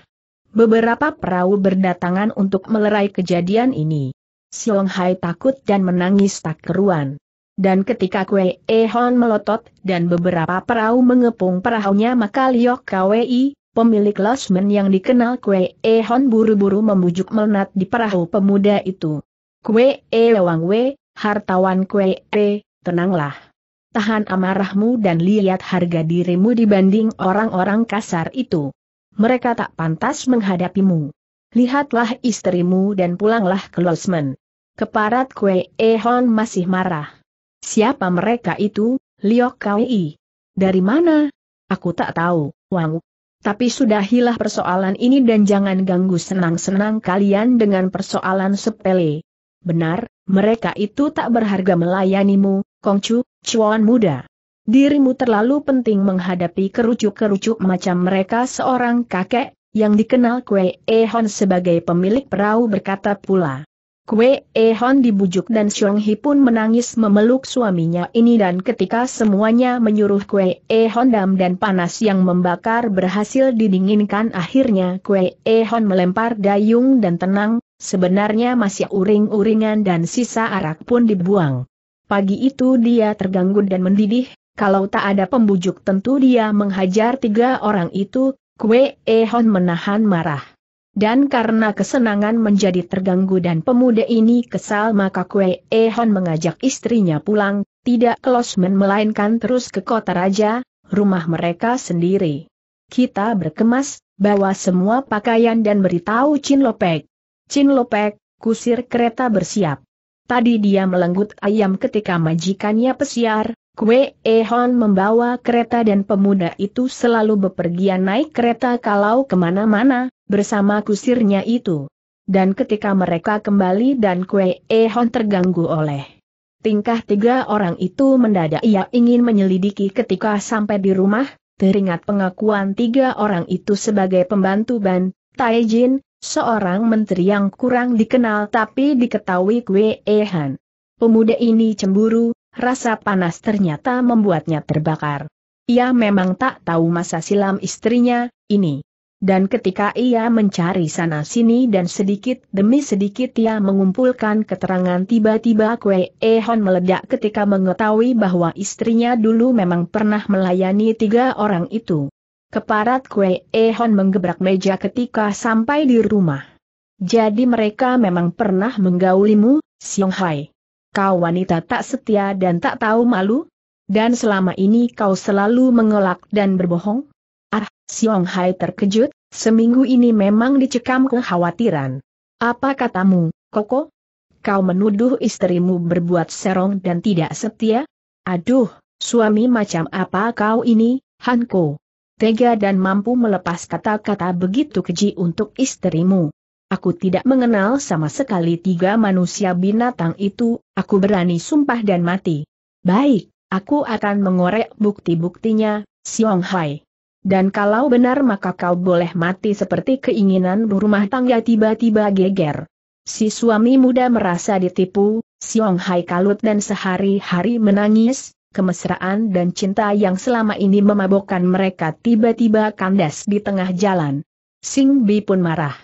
Beberapa perahu berdatangan untuk melerai kejadian ini. Siong Hai takut dan menangis tak keruan. Dan ketika Kwe Ehon melotot dan beberapa perahu mengepung perahunya maka Liok Kwei, pemilik losmen yang dikenal Kwe Ehon buru-buru membujuk melenat di perahu pemuda itu. Kwe E Wang We, hartawan Kwe E, tenanglah. Tahan amarahmu dan lihat harga dirimu dibanding orang-orang kasar itu. Mereka tak pantas menghadapimu. Lihatlah istrimu dan pulanglah ke losmen. Keparat Kue Ehon masih marah. Siapa mereka itu, Liok Kwei? Dari mana? Aku tak tahu, Wang. Tapi sudah hilah persoalan ini dan jangan ganggu senang-senang kalian dengan persoalan sepele. Benar, mereka itu tak berharga melayanimu, Kongcu, cuan muda. Dirimu terlalu penting menghadapi kerucuk-kerucuk macam mereka seorang kakek, yang dikenal Kue Ehon sebagai pemilik perahu berkata pula. Kue Ehon dibujuk dan Xiong Hi pun menangis memeluk suaminya ini dan ketika semuanya menyuruh Kue Ehon dam dan panas yang membakar berhasil didinginkan akhirnya Kue Ehon melempar dayung dan tenang, sebenarnya masih uring-uringan dan sisa arak pun dibuang. Pagi itu dia terganggu dan mendidih, kalau tak ada pembujuk tentu dia menghajar tiga orang itu, Kue Ehon menahan marah. Dan karena kesenangan menjadi terganggu dan pemuda ini kesal maka Kue Ehon mengajak istrinya pulang, tidak Losmen melainkan terus ke kota raja, rumah mereka sendiri. Kita berkemas, bawa semua pakaian dan beritahu Chin Lopek. Chin Lopek, kusir kereta bersiap. Tadi dia melenggut ayam ketika majikannya pesiar, Kue Ehon membawa kereta dan pemuda itu selalu bepergian naik kereta kalau kemana-mana, bersama kusirnya itu. Dan ketika mereka kembali dan Kue Ehon terganggu oleh tingkah tiga orang itu mendadak ia ingin menyelidiki ketika sampai di rumah, teringat pengakuan tiga orang itu sebagai pembantu Ban, Taijin, seorang menteri yang kurang dikenal tapi diketahui Kwe Ehan. Pemuda ini cemburu, rasa panas ternyata membuatnya terbakar. Ia memang tak tahu masa silam istrinya, ini. Dan ketika ia mencari sana-sini dan sedikit demi sedikit ia mengumpulkan keterangan tiba-tiba Kwe Ehon meledak ketika mengetahui bahwa istrinya dulu memang pernah melayani tiga orang itu. Keparat Kue Ehon menggebrak meja ketika sampai di rumah. Jadi mereka memang pernah menggaulimu, Siong Hai. Kau wanita tak setia dan tak tahu malu? Dan selama ini kau selalu mengelak dan berbohong? Ah, Siong Hai terkejut, seminggu ini memang dicekam kekhawatiran. Apa katamu, Koko? Kau menuduh istrimu berbuat serong dan tidak setia? Aduh, suami macam apa kau ini, Hanko? tega dan mampu melepas kata-kata begitu keji untuk istrimu. Aku tidak mengenal sama sekali tiga manusia binatang itu, aku berani sumpah dan mati. Baik, aku akan mengorek bukti-buktinya, Siong Hai. Dan kalau benar maka kau boleh mati seperti keinginan berumah tangga tiba-tiba geger. Si suami muda merasa ditipu, Siong Hai kalut dan sehari-hari menangis, kemesraan dan cinta yang selama ini memabokkan mereka tiba-tiba kandas di tengah jalan. Sing Bi pun marah.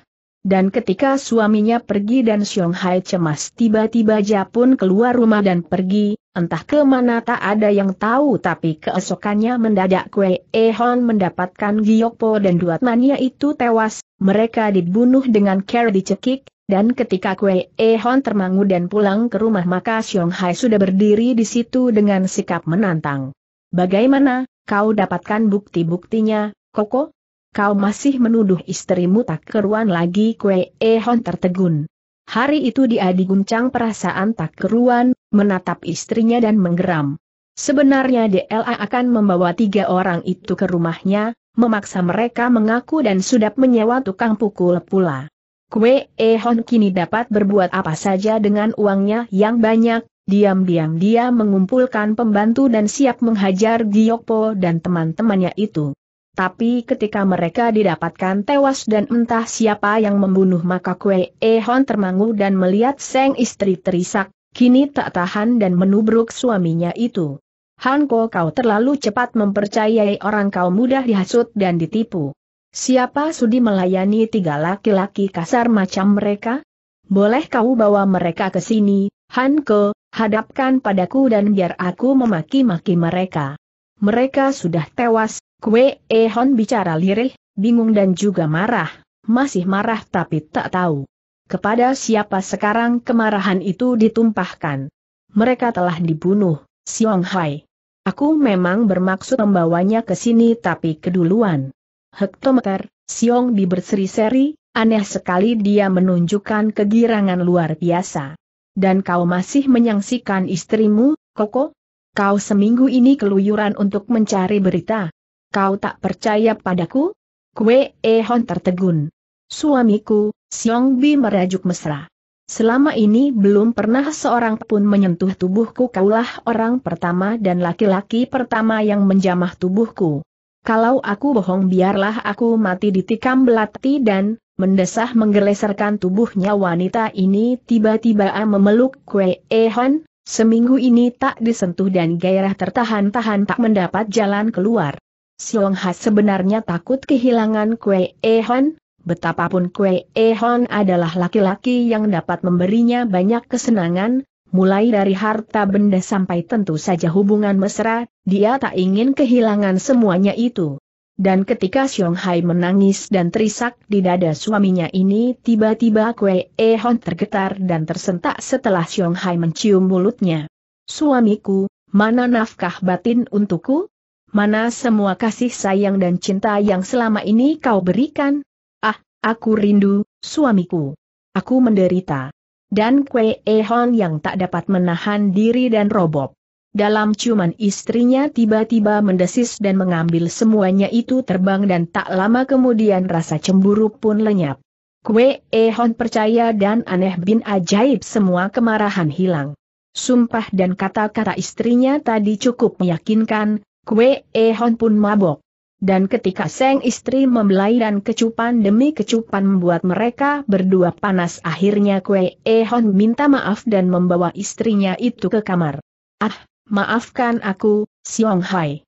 Dan ketika suaminya pergi dan Xiong Hai cemas tiba-tiba Ja pun keluar rumah dan pergi, entah ke mana tak ada yang tahu tapi keesokannya mendadak Kue Hon mendapatkan Giyokpo dan dua mania itu tewas, mereka dibunuh dengan care dicekik, dan ketika Kue hon termangu dan pulang ke rumah maka Xiong Hai sudah berdiri di situ dengan sikap menantang. Bagaimana, kau dapatkan bukti-buktinya, Koko? Kau masih menuduh istrimu tak keruan lagi Kue hon tertegun. Hari itu dia diguncang perasaan tak keruan, menatap istrinya dan menggeram. Sebenarnya DLA akan membawa tiga orang itu ke rumahnya, memaksa mereka mengaku dan sudah menyewa tukang pukul pula. Kue eh, Hon kini dapat berbuat apa saja dengan uangnya yang banyak, diam-diam dia mengumpulkan pembantu dan siap menghajar Giyokpo dan teman-temannya itu. Tapi ketika mereka didapatkan tewas dan entah siapa yang membunuh maka Kue eh, Hon termangu dan melihat Seng istri terisak, kini tak tahan dan menubruk suaminya itu. Hanko kau terlalu cepat mempercayai orang kau mudah dihasut dan ditipu. Siapa sudi melayani tiga laki-laki kasar macam mereka? Boleh kau bawa mereka ke sini, Hanko, hadapkan padaku dan biar aku memaki-maki mereka. Mereka sudah tewas, Kwe Ehon bicara lirih, bingung dan juga marah, masih marah tapi tak tahu. Kepada siapa sekarang kemarahan itu ditumpahkan? Mereka telah dibunuh, Siong Hai. Aku memang bermaksud membawanya ke sini tapi keduluan hektometer, Siong di berseri-seri, aneh sekali dia menunjukkan kegirangan luar biasa. Dan kau masih menyangsikan istrimu, Koko? Kau seminggu ini keluyuran untuk mencari berita. Kau tak percaya padaku? Kue Ehon tertegun. Suamiku, Siong Bi merajuk mesra. Selama ini belum pernah seorang pun menyentuh tubuhku kaulah orang pertama dan laki-laki pertama yang menjamah tubuhku. Kalau aku bohong biarlah aku mati ditikam belati dan, mendesah menggeleserkan tubuhnya wanita ini tiba-tiba memeluk Kue Ehon, seminggu ini tak disentuh dan gairah tertahan-tahan tak mendapat jalan keluar. Siong Ha sebenarnya takut kehilangan Kue Ehon, betapapun Kue Ehon adalah laki-laki yang dapat memberinya banyak kesenangan, mulai dari harta benda sampai tentu saja hubungan mesra, dia tak ingin kehilangan semuanya itu. Dan ketika Xiong Hai menangis dan terisak di dada suaminya ini tiba-tiba Kue E Hon tergetar dan tersentak setelah Xiong Hai mencium mulutnya. Suamiku, mana nafkah batin untukku? Mana semua kasih sayang dan cinta yang selama ini kau berikan? Ah, aku rindu, suamiku. Aku menderita dan Kwe Ehon yang tak dapat menahan diri dan roboh. Dalam cuman istrinya tiba-tiba mendesis dan mengambil semuanya itu terbang dan tak lama kemudian rasa cemburu pun lenyap. Kwe Ehon percaya dan aneh bin ajaib semua kemarahan hilang. Sumpah dan kata-kata istrinya tadi cukup meyakinkan, Kwe Ehon pun mabok. Dan ketika sang istri membelai dan kecupan demi kecupan membuat mereka berdua panas akhirnya Kue Ehon minta maaf dan membawa istrinya itu ke kamar. Ah, maafkan aku, Siong Hai.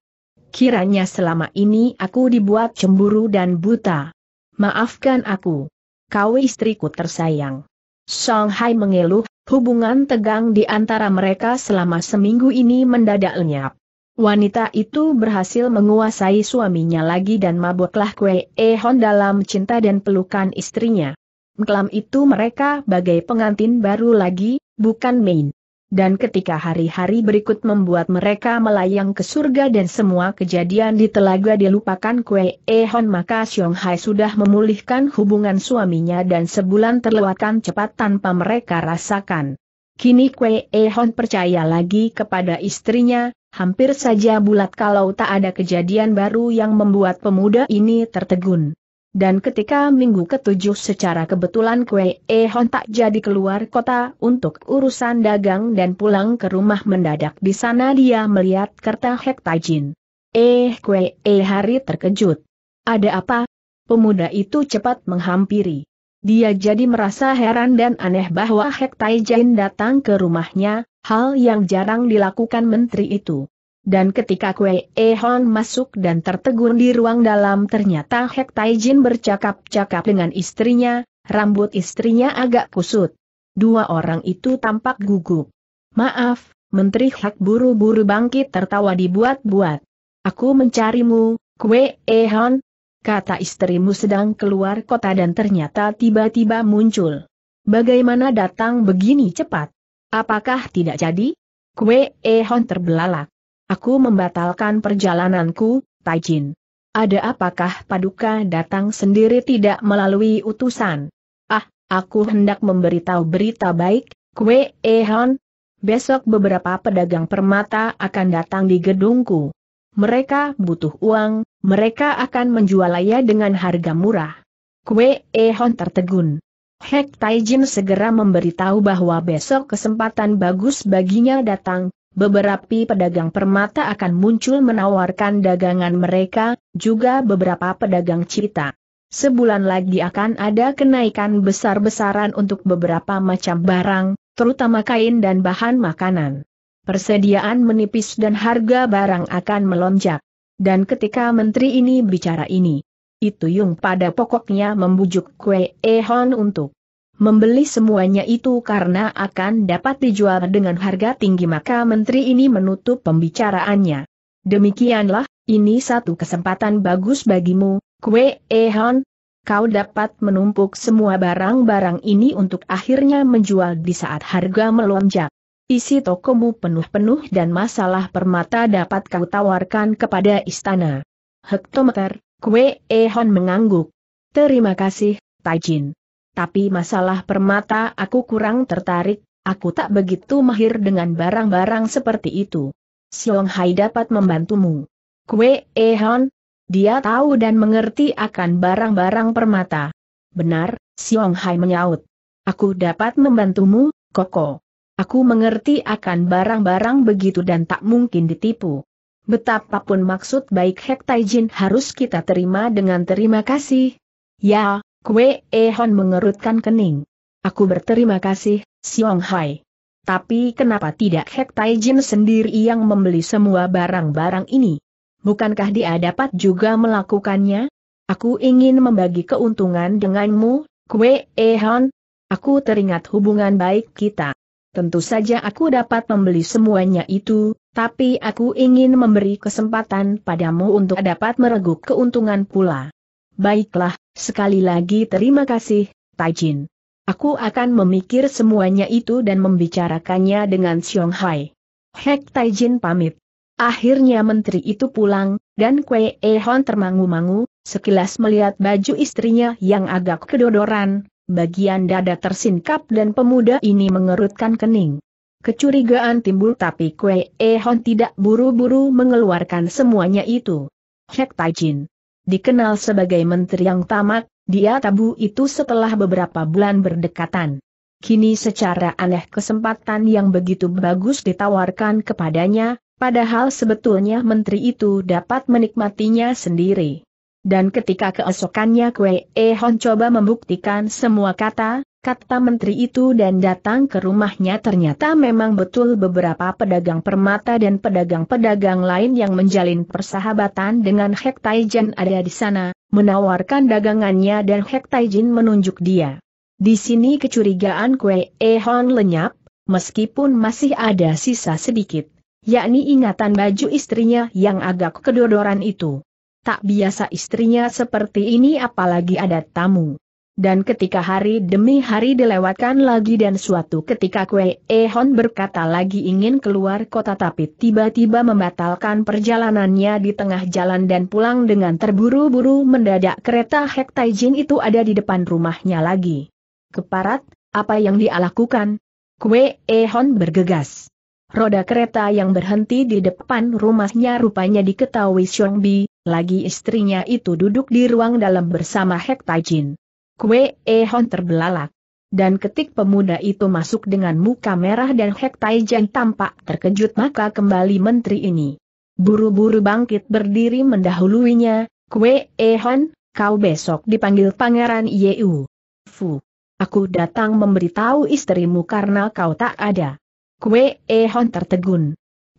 Kiranya selama ini aku dibuat cemburu dan buta. Maafkan aku. Kau istriku tersayang. Song Hai mengeluh, hubungan tegang di antara mereka selama seminggu ini mendadak lenyap. Wanita itu berhasil menguasai suaminya lagi dan mabuklah kue Ehon dalam cinta dan pelukan istrinya. Meklam itu mereka bagai pengantin baru lagi, bukan main. Dan ketika hari-hari berikut membuat mereka melayang ke surga dan semua kejadian di telaga dilupakan kue Ehon maka Xiong Hai sudah memulihkan hubungan suaminya dan sebulan terlewatkan cepat tanpa mereka rasakan. Kini Kue Ehon percaya lagi kepada istrinya, Hampir saja bulat kalau tak ada kejadian baru yang membuat pemuda ini tertegun. Dan ketika minggu ketujuh secara kebetulan Kwe E Hon tak jadi keluar kota untuk urusan dagang dan pulang ke rumah mendadak di sana dia melihat kerta Hek Jin. Eh Kwe E hari terkejut. Ada apa? Pemuda itu cepat menghampiri. Dia jadi merasa heran dan aneh bahwa Hek Jin datang ke rumahnya, Hal yang jarang dilakukan menteri itu. Dan ketika Kue Hon masuk dan tertegun di ruang dalam ternyata Hek Jin bercakap-cakap dengan istrinya, rambut istrinya agak kusut. Dua orang itu tampak gugup. Maaf, Menteri Hek buru-buru bangkit tertawa dibuat-buat. Aku mencarimu, Kue Hon. Kata istrimu sedang keluar kota dan ternyata tiba-tiba muncul. Bagaimana datang begini cepat? Apakah tidak jadi? Kue Ehon terbelalak. Aku membatalkan perjalananku, Taijin. Ada apakah paduka datang sendiri tidak melalui utusan? Ah, aku hendak memberitahu berita baik, Kue Ehon. Besok beberapa pedagang permata akan datang di gedungku. Mereka butuh uang, mereka akan menjual ayah dengan harga murah. Kue Ehon tertegun. Hek Taijin segera memberitahu bahwa besok kesempatan bagus baginya datang, beberapa pedagang permata akan muncul menawarkan dagangan mereka, juga beberapa pedagang cita. Sebulan lagi akan ada kenaikan besar-besaran untuk beberapa macam barang, terutama kain dan bahan makanan. Persediaan menipis dan harga barang akan melonjak. Dan ketika menteri ini bicara ini, itu Yung pada pokoknya membujuk Kue Ehon untuk membeli semuanya itu karena akan dapat dijual dengan harga tinggi maka menteri ini menutup pembicaraannya. Demikianlah, ini satu kesempatan bagus bagimu, Kue Ehon. Kau dapat menumpuk semua barang-barang ini untuk akhirnya menjual di saat harga melonjak. Isi tokomu penuh-penuh dan masalah permata dapat kau tawarkan kepada istana. Hektometer, Kue Ehon mengangguk. Terima kasih, Taijin. Tapi masalah permata aku kurang tertarik, aku tak begitu mahir dengan barang-barang seperti itu. Siong Hai dapat membantumu. Kue Ehon, dia tahu dan mengerti akan barang-barang permata. Benar, Siong Hai menyaut. Aku dapat membantumu, Koko. Aku mengerti akan barang-barang begitu dan tak mungkin ditipu. Betapapun maksud baik Hek Taijin harus kita terima dengan terima kasih. Ya, Kwe Ehon mengerutkan kening. Aku berterima kasih, Xiong Hai. Tapi kenapa tidak Hek Taijin sendiri yang membeli semua barang-barang ini? Bukankah dia dapat juga melakukannya? Aku ingin membagi keuntungan denganmu, Kwe Ehon. Aku teringat hubungan baik kita tentu saja aku dapat membeli semuanya itu, tapi aku ingin memberi kesempatan padamu untuk dapat mereguk keuntungan pula. Baiklah, sekali lagi terima kasih, Tajin. Aku akan memikir semuanya itu dan membicarakannya dengan Hai. Hek Taijin pamit. Akhirnya menteri itu pulang, dan Kwe hon termangu-mangu, sekilas melihat baju istrinya yang agak kedodoran, bagian dada tersingkap dan pemuda ini mengerutkan kening. Kecurigaan timbul tapi e Ehon tidak buru-buru mengeluarkan semuanya itu. Hek Taijin. Dikenal sebagai menteri yang tamak, dia tabu itu setelah beberapa bulan berdekatan. Kini secara aneh kesempatan yang begitu bagus ditawarkan kepadanya, padahal sebetulnya menteri itu dapat menikmatinya sendiri. Dan ketika keesokannya Kue Hon coba membuktikan semua kata, kata menteri itu dan datang ke rumahnya ternyata memang betul beberapa pedagang permata dan pedagang-pedagang lain yang menjalin persahabatan dengan Hek Taijan ada di sana, menawarkan dagangannya dan Hek Taijin menunjuk dia. Di sini kecurigaan Kue Hon lenyap, meskipun masih ada sisa sedikit, yakni ingatan baju istrinya yang agak kedodoran itu tak biasa istrinya seperti ini apalagi ada tamu. Dan ketika hari demi hari dilewatkan lagi dan suatu ketika Kwe Ehon berkata lagi ingin keluar kota tapi tiba-tiba membatalkan perjalanannya di tengah jalan dan pulang dengan terburu-buru mendadak kereta Hek Jin itu ada di depan rumahnya lagi. Keparat, apa yang dia lakukan? Kwe Ehon bergegas. Roda kereta yang berhenti di depan rumahnya rupanya diketahui Bi lagi istrinya itu duduk di ruang dalam bersama Hek Taijin. Kue Ehon terbelalak. Dan ketik pemuda itu masuk dengan muka merah dan Hek Taijin tampak terkejut maka kembali menteri ini. Buru-buru bangkit berdiri mendahuluinya, Kue e hon kau besok dipanggil Pangeran Ye-u. Fu. Aku datang memberitahu istrimu karena kau tak ada. Kue e hon tertegun.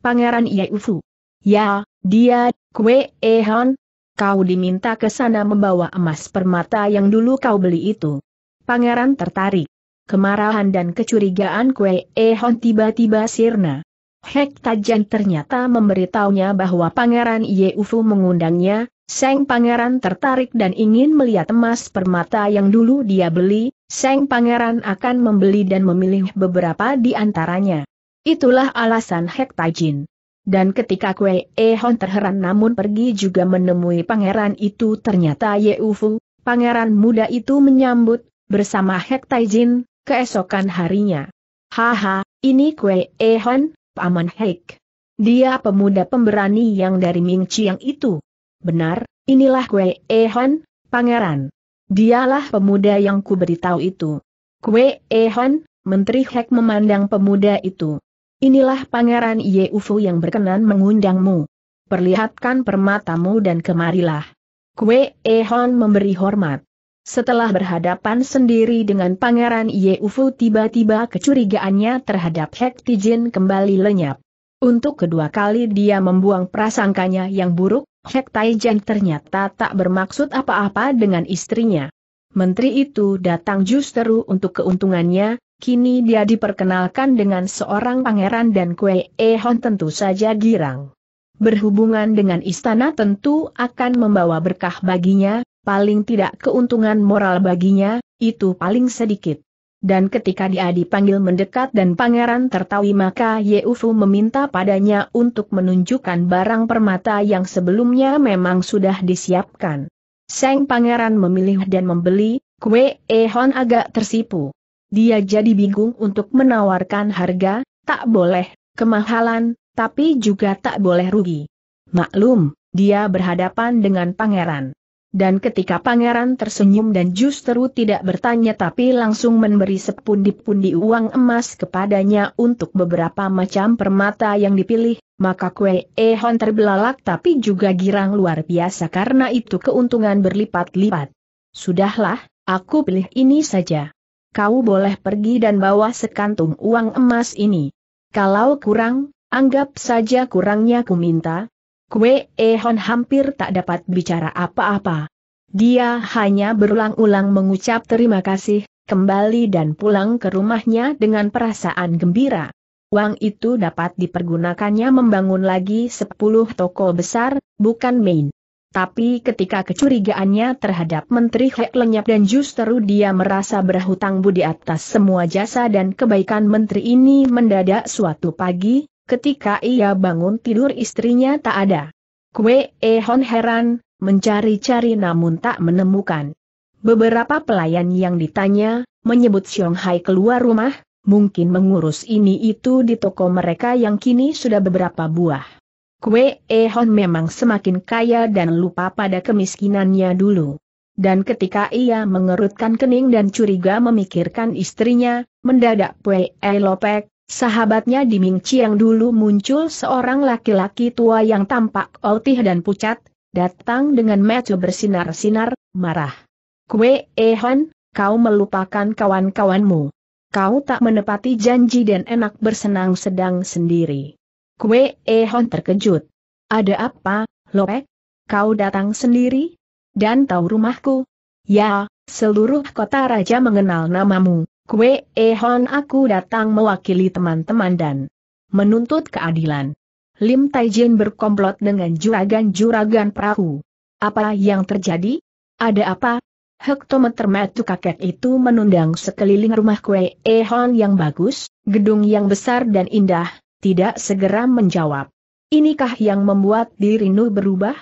Pangeran Ye-u Fu. Ya, dia, Kue Ehan, kau diminta ke sana membawa emas permata yang dulu kau beli itu. Pangeran tertarik. Kemarahan dan kecurigaan Kue Ehon tiba-tiba sirna. Hek Tajan ternyata memberitahunya bahwa Pangeran Yeufu mengundangnya, Seng Pangeran tertarik dan ingin melihat emas permata yang dulu dia beli, Seng Pangeran akan membeli dan memilih beberapa di antaranya. Itulah alasan Hek Tajin. Dan ketika Kue Ehon terheran namun pergi juga menemui pangeran itu ternyata Ye Ufu, pangeran muda itu menyambut, bersama Hek Taijin, keesokan harinya. Haha, ini Kue Ehon, Paman Hek. Dia pemuda pemberani yang dari Ming Chiang itu. Benar, inilah Kue Ehon, pangeran. Dialah pemuda yang kuberitahu beritahu itu. Kue Ehon, Menteri Hek memandang pemuda itu. Inilah Pangeran Ye Ufu yang berkenan mengundangmu. Perlihatkan permatamu dan kemarilah. Kue Ehon memberi hormat. Setelah berhadapan sendiri dengan Pangeran Ye Ufu, tiba-tiba kecurigaannya terhadap Hek Tijin kembali lenyap. Untuk kedua kali dia membuang prasangkanya yang buruk, Hek Taijan ternyata tak bermaksud apa-apa dengan istrinya. Menteri itu datang justru untuk keuntungannya, Kini dia diperkenalkan dengan seorang pangeran dan Kue Ehon tentu saja girang. Berhubungan dengan istana tentu akan membawa berkah baginya, paling tidak keuntungan moral baginya, itu paling sedikit. Dan ketika dia dipanggil mendekat dan pangeran tertawi maka Yeufu meminta padanya untuk menunjukkan barang permata yang sebelumnya memang sudah disiapkan. Seng pangeran memilih dan membeli, Kue Ehon agak tersipu. Dia jadi bingung untuk menawarkan harga, tak boleh kemahalan, tapi juga tak boleh rugi. Maklum, dia berhadapan dengan pangeran. Dan ketika pangeran tersenyum dan justru tidak bertanya tapi langsung memberi sepundi-pundi uang emas kepadanya untuk beberapa macam permata yang dipilih, maka Kue Ehon terbelalak tapi juga girang luar biasa karena itu keuntungan berlipat-lipat. Sudahlah, aku pilih ini saja kau boleh pergi dan bawa sekantung uang emas ini. Kalau kurang, anggap saja kurangnya ku minta. Kue Ehon hampir tak dapat bicara apa-apa. Dia hanya berulang-ulang mengucap terima kasih, kembali dan pulang ke rumahnya dengan perasaan gembira. Uang itu dapat dipergunakannya membangun lagi 10 toko besar, bukan main. Tapi ketika kecurigaannya terhadap Menteri Hek lenyap dan justru dia merasa berhutang budi atas semua jasa dan kebaikan Menteri ini mendadak suatu pagi, ketika ia bangun tidur istrinya tak ada. Kue Hon heran, mencari-cari namun tak menemukan. Beberapa pelayan yang ditanya, menyebut Xiong Hai keluar rumah, mungkin mengurus ini itu di toko mereka yang kini sudah beberapa buah. Kue Ehon memang semakin kaya dan lupa pada kemiskinannya dulu. Dan ketika ia mengerutkan kening dan curiga memikirkan istrinya, mendadak Pue E Lopek, sahabatnya di Ming Chiang dulu muncul seorang laki-laki tua yang tampak otih dan pucat, datang dengan mata bersinar-sinar, marah. Kue Ehon, kau melupakan kawan-kawanmu. Kau tak menepati janji dan enak bersenang sedang sendiri. Kue Ehon terkejut. Ada apa, Lopek? Kau datang sendiri? Dan tahu rumahku? Ya, seluruh kota raja mengenal namamu. Kue Ehon eh, aku datang mewakili teman-teman dan menuntut keadilan. Lim Taijin berkomplot dengan juragan-juragan perahu. Apa yang terjadi? Ada apa? Hektometer metu kakek itu menundang sekeliling rumah kue Ehon eh, yang bagus, gedung yang besar dan indah, tidak segera menjawab. Inikah yang membuat dirimu berubah?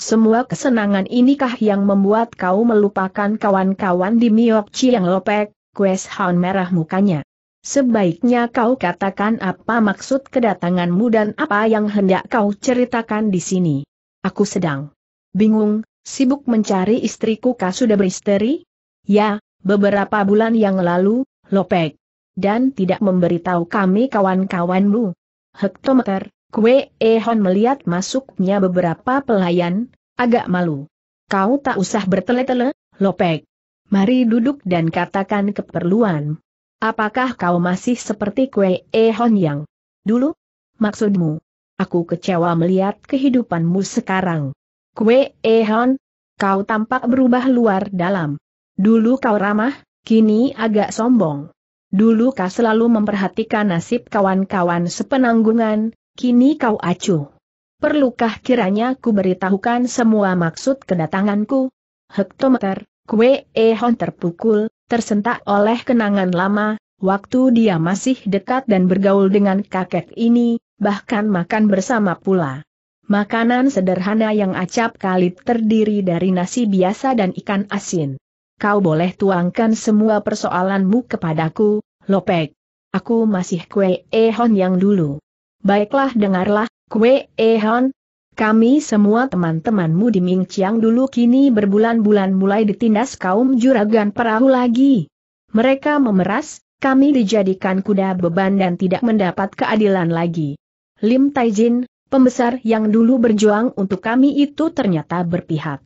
Semua kesenangan inikah yang membuat kau melupakan kawan-kawan di Miokci yang Lopek, Kues Han merah mukanya. Sebaiknya kau katakan apa maksud kedatanganmu dan apa yang hendak kau ceritakan di sini. Aku sedang bingung, sibuk mencari istriku kah sudah beristeri? Ya, beberapa bulan yang lalu, Lopek. Dan tidak memberitahu kami kawan-kawanmu hektometer, Kue Ehon melihat masuknya beberapa pelayan, agak malu. Kau tak usah bertele-tele, Lopek. Mari duduk dan katakan keperluan. Apakah kau masih seperti Kue Ehon yang dulu? Maksudmu, aku kecewa melihat kehidupanmu sekarang. Kue Ehon, kau tampak berubah luar dalam. Dulu kau ramah, kini agak sombong. Dulu kau selalu memperhatikan nasib kawan-kawan sepenanggungan, kini kau acuh. Perlukah kiranya ku beritahukan semua maksud kedatanganku? Hektometer, kue Ehon terpukul, tersentak oleh kenangan lama, waktu dia masih dekat dan bergaul dengan kakek ini, bahkan makan bersama pula. Makanan sederhana yang acap kali terdiri dari nasi biasa dan ikan asin kau boleh tuangkan semua persoalanmu kepadaku, Lopek. Aku masih Kue Ehon yang dulu. Baiklah dengarlah, Kue Ehon. Kami semua teman-temanmu di Ming Chiang dulu kini berbulan-bulan mulai ditindas kaum juragan perahu lagi. Mereka memeras, kami dijadikan kuda beban dan tidak mendapat keadilan lagi. Lim Taijin, pembesar yang dulu berjuang untuk kami itu ternyata berpihak.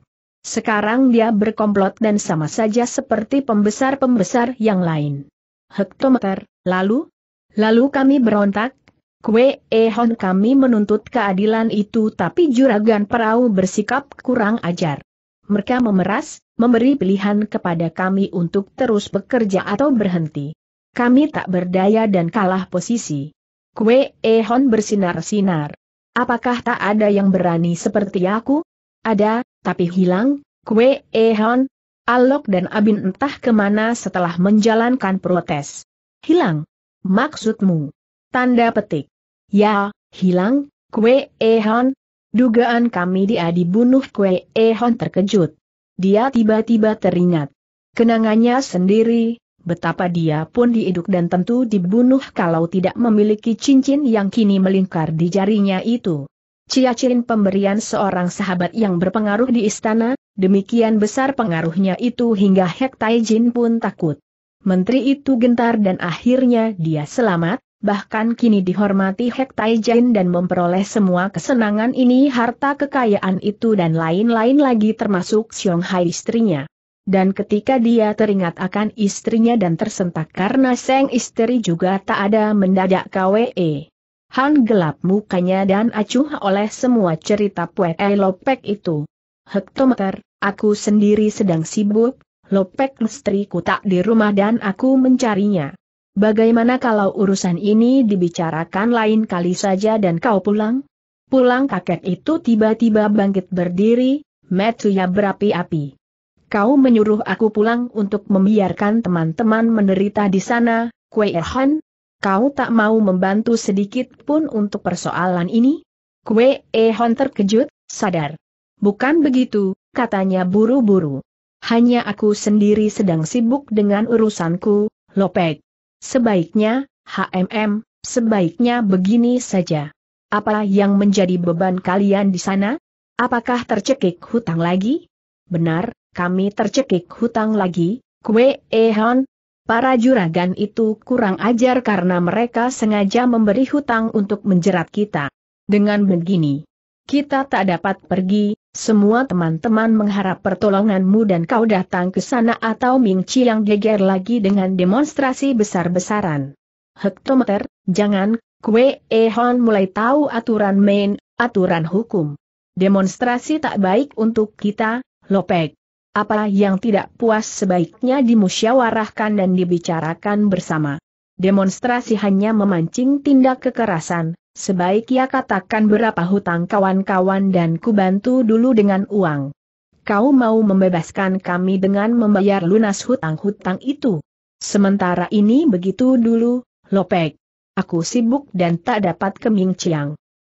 Sekarang dia berkomplot dan sama saja seperti pembesar-pembesar yang lain. Hektometer, lalu? Lalu kami berontak, Kue Ehon eh, kami menuntut keadilan itu tapi juragan perahu bersikap kurang ajar. Mereka memeras, memberi pilihan kepada kami untuk terus bekerja atau berhenti. Kami tak berdaya dan kalah posisi. Kue Ehon eh, bersinar-sinar. Apakah tak ada yang berani seperti aku? Ada, tapi hilang, Kue Ehon, Alok dan Abin entah kemana setelah menjalankan protes. Hilang. Maksudmu? Tanda petik. Ya, hilang, Kue Ehon. Dugaan kami dia dibunuh Kue Ehon terkejut. Dia tiba-tiba teringat. Kenangannya sendiri, betapa dia pun diiduk dan tentu dibunuh kalau tidak memiliki cincin yang kini melingkar di jarinya itu. Ciacin pemberian seorang sahabat yang berpengaruh di istana, demikian besar pengaruhnya itu hingga Hek Jin pun takut. Menteri itu gentar dan akhirnya dia selamat, bahkan kini dihormati Hek Jin dan memperoleh semua kesenangan ini harta kekayaan itu dan lain-lain lagi termasuk Xiong Hai istrinya. Dan ketika dia teringat akan istrinya dan tersentak karena seng istri juga tak ada mendadak KWE. Han gelap mukanya dan acuh oleh semua cerita Pue Lopek itu. Hektometer, aku sendiri sedang sibuk, Lopek istriku tak di rumah dan aku mencarinya. Bagaimana kalau urusan ini dibicarakan lain kali saja dan kau pulang? Pulang kakek itu tiba-tiba bangkit berdiri, metunya berapi-api. Kau menyuruh aku pulang untuk membiarkan teman-teman menderita di sana, Kue Han, Kau tak mau membantu sedikit pun untuk persoalan ini? Kue Ehon terkejut, sadar. Bukan begitu, katanya buru-buru. Hanya aku sendiri sedang sibuk dengan urusanku, Lopek. Sebaiknya, HMM, sebaiknya begini saja. Apa yang menjadi beban kalian di sana? Apakah tercekik hutang lagi? Benar, kami tercekik hutang lagi, Kue Ehon, Para juragan itu kurang ajar karena mereka sengaja memberi hutang untuk menjerat kita. Dengan begini, kita tak dapat pergi, semua teman-teman mengharap pertolonganmu dan kau datang ke sana atau Ming yang geger lagi dengan demonstrasi besar-besaran. Hektometer, jangan, kue Ehon mulai tahu aturan main, aturan hukum. Demonstrasi tak baik untuk kita, Lopek. Apa yang tidak puas sebaiknya dimusyawarahkan dan dibicarakan bersama. Demonstrasi hanya memancing tindak kekerasan, sebaiknya katakan berapa hutang kawan-kawan dan kubantu dulu dengan uang. Kau mau membebaskan kami dengan membayar lunas hutang-hutang itu. Sementara ini begitu dulu, Lopek. Aku sibuk dan tak dapat ke Ming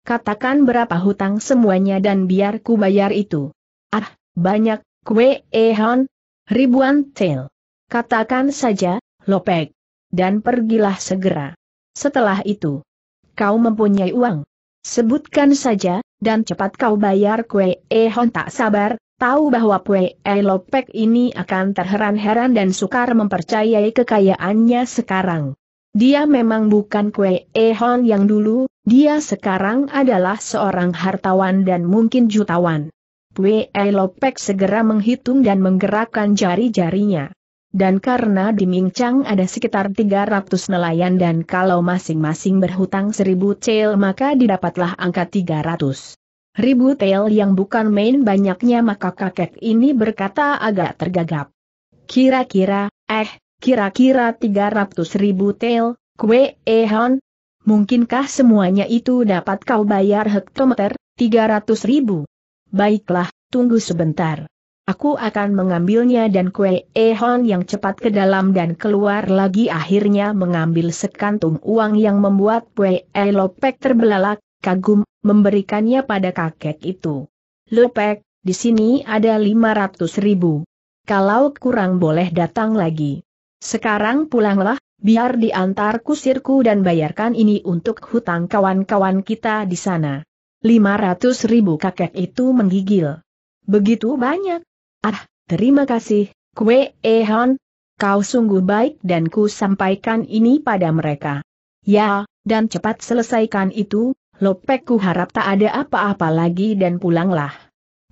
Katakan berapa hutang semuanya dan biar ku bayar itu. Ah, banyak, Kue Ehon, ribuan tel. Katakan saja, Lopek. Dan pergilah segera. Setelah itu, kau mempunyai uang. Sebutkan saja, dan cepat kau bayar kue Ehon tak sabar, tahu bahwa kue Lopek ini akan terheran-heran dan sukar mempercayai kekayaannya sekarang. Dia memang bukan kue Ehon yang dulu, dia sekarang adalah seorang hartawan dan mungkin jutawan. Wei Lopek segera menghitung dan menggerakkan jari-jarinya. Dan karena di Mingchang ada sekitar 300 nelayan dan kalau masing-masing berhutang 1000 tail maka didapatlah angka 300 ribu tel yang bukan main banyaknya maka kakek ini berkata agak tergagap. Kira-kira, eh, kira-kira 300 ribu tel, kue ehon? Mungkinkah semuanya itu dapat kau bayar hektometer, 300 ribu? Baiklah, tunggu sebentar. Aku akan mengambilnya dan kue ehon yang cepat ke dalam dan keluar lagi akhirnya mengambil sekantung uang yang membuat kue elopek terbelalak, kagum, memberikannya pada kakek itu. Lopek, di sini ada 500 ribu. Kalau kurang boleh datang lagi. Sekarang pulanglah, biar diantar kusirku dan bayarkan ini untuk hutang kawan-kawan kita di sana. 500 ribu kakek itu menggigil. Begitu banyak. Ah, terima kasih, kue Ehon. Kau sungguh baik dan ku sampaikan ini pada mereka. Ya, dan cepat selesaikan itu, Lopek ku harap tak ada apa-apa lagi dan pulanglah.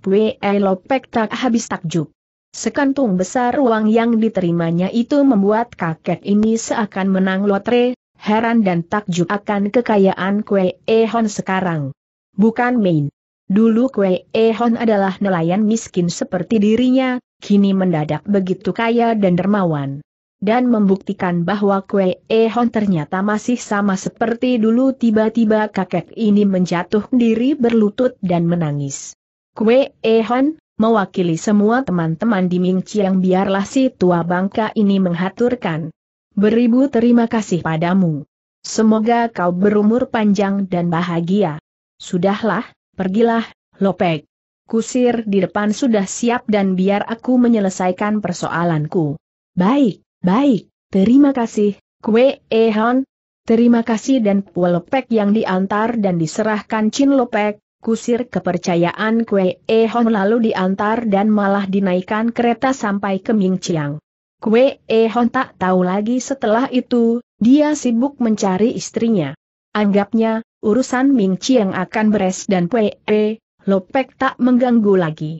Kue E Lopek tak habis takjub. Sekantung besar uang yang diterimanya itu membuat kakek ini seakan menang lotre, heran dan takjub akan kekayaan kue Ehon sekarang bukan main. Dulu Kwe Ehon adalah nelayan miskin seperti dirinya, kini mendadak begitu kaya dan dermawan. Dan membuktikan bahwa Kwe Ehon ternyata masih sama seperti dulu tiba-tiba kakek ini menjatuh diri berlutut dan menangis. Kwe Ehon, mewakili semua teman-teman di Ming Chiang biarlah si tua bangka ini menghaturkan. Beribu terima kasih padamu. Semoga kau berumur panjang dan bahagia. Sudahlah, pergilah, Lopek. Kusir di depan sudah siap dan biar aku menyelesaikan persoalanku. Baik, baik, terima kasih, Kue Ehon. Terima kasih dan Lopek yang diantar dan diserahkan Chin Lopek, kusir kepercayaan Kue Ehon lalu diantar dan malah dinaikkan kereta sampai ke Ming Mingciang. Kue Ehon tak tahu lagi setelah itu, dia sibuk mencari istrinya. Anggapnya, urusan Ming Chiang akan beres dan Qe-e, Lopek tak mengganggu lagi.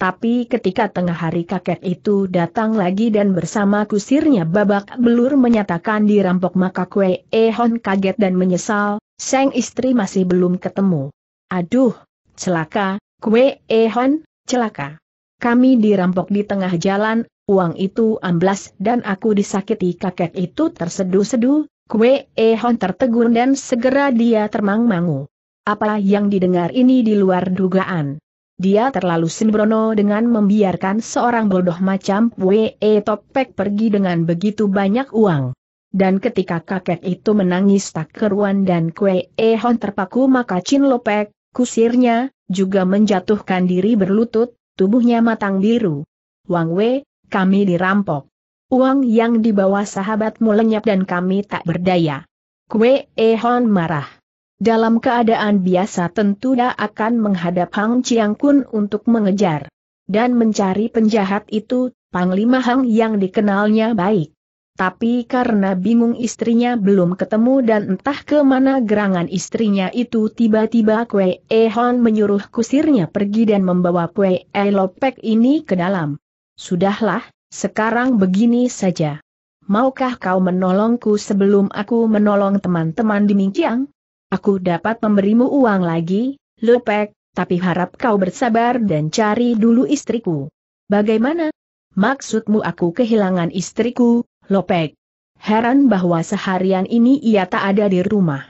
Tapi ketika tengah hari kakek itu datang lagi dan bersama kusirnya babak belur menyatakan dirampok maka E Ehon kaget dan menyesal, sang istri masih belum ketemu. Aduh, celaka, E Ehon, celaka. Kami dirampok di tengah jalan, uang itu amblas dan aku disakiti kakek itu terseduh-seduh, Kue e Hon tertegun dan segera dia termang mangu Apa yang didengar ini di luar dugaan. Dia terlalu sembrono dengan membiarkan seorang bodoh macam Kue E Topek pergi dengan begitu banyak uang. Dan ketika kakek itu menangis tak keruan dan Kue e Hon terpaku maka Chin Lopek, kusirnya, juga menjatuhkan diri berlutut, tubuhnya matang biru. Wang Wei, kami dirampok. Uang yang dibawa sahabatmu lenyap dan kami tak berdaya. Kue Ehon marah. Dalam keadaan biasa tentu dia akan menghadap Hang Chiang Kun untuk mengejar. Dan mencari penjahat itu, Panglima Hang yang dikenalnya baik. Tapi karena bingung istrinya belum ketemu dan entah kemana gerangan istrinya itu tiba-tiba Kwe Ehon menyuruh kusirnya pergi dan membawa Kwe E Lopek ini ke dalam. Sudahlah, sekarang begini saja. Maukah kau menolongku sebelum aku menolong teman-teman di Mingkiang? Aku dapat memberimu uang lagi, Lepek, tapi harap kau bersabar dan cari dulu istriku. Bagaimana? Maksudmu aku kehilangan istriku, Lopek? Heran bahwa seharian ini ia tak ada di rumah.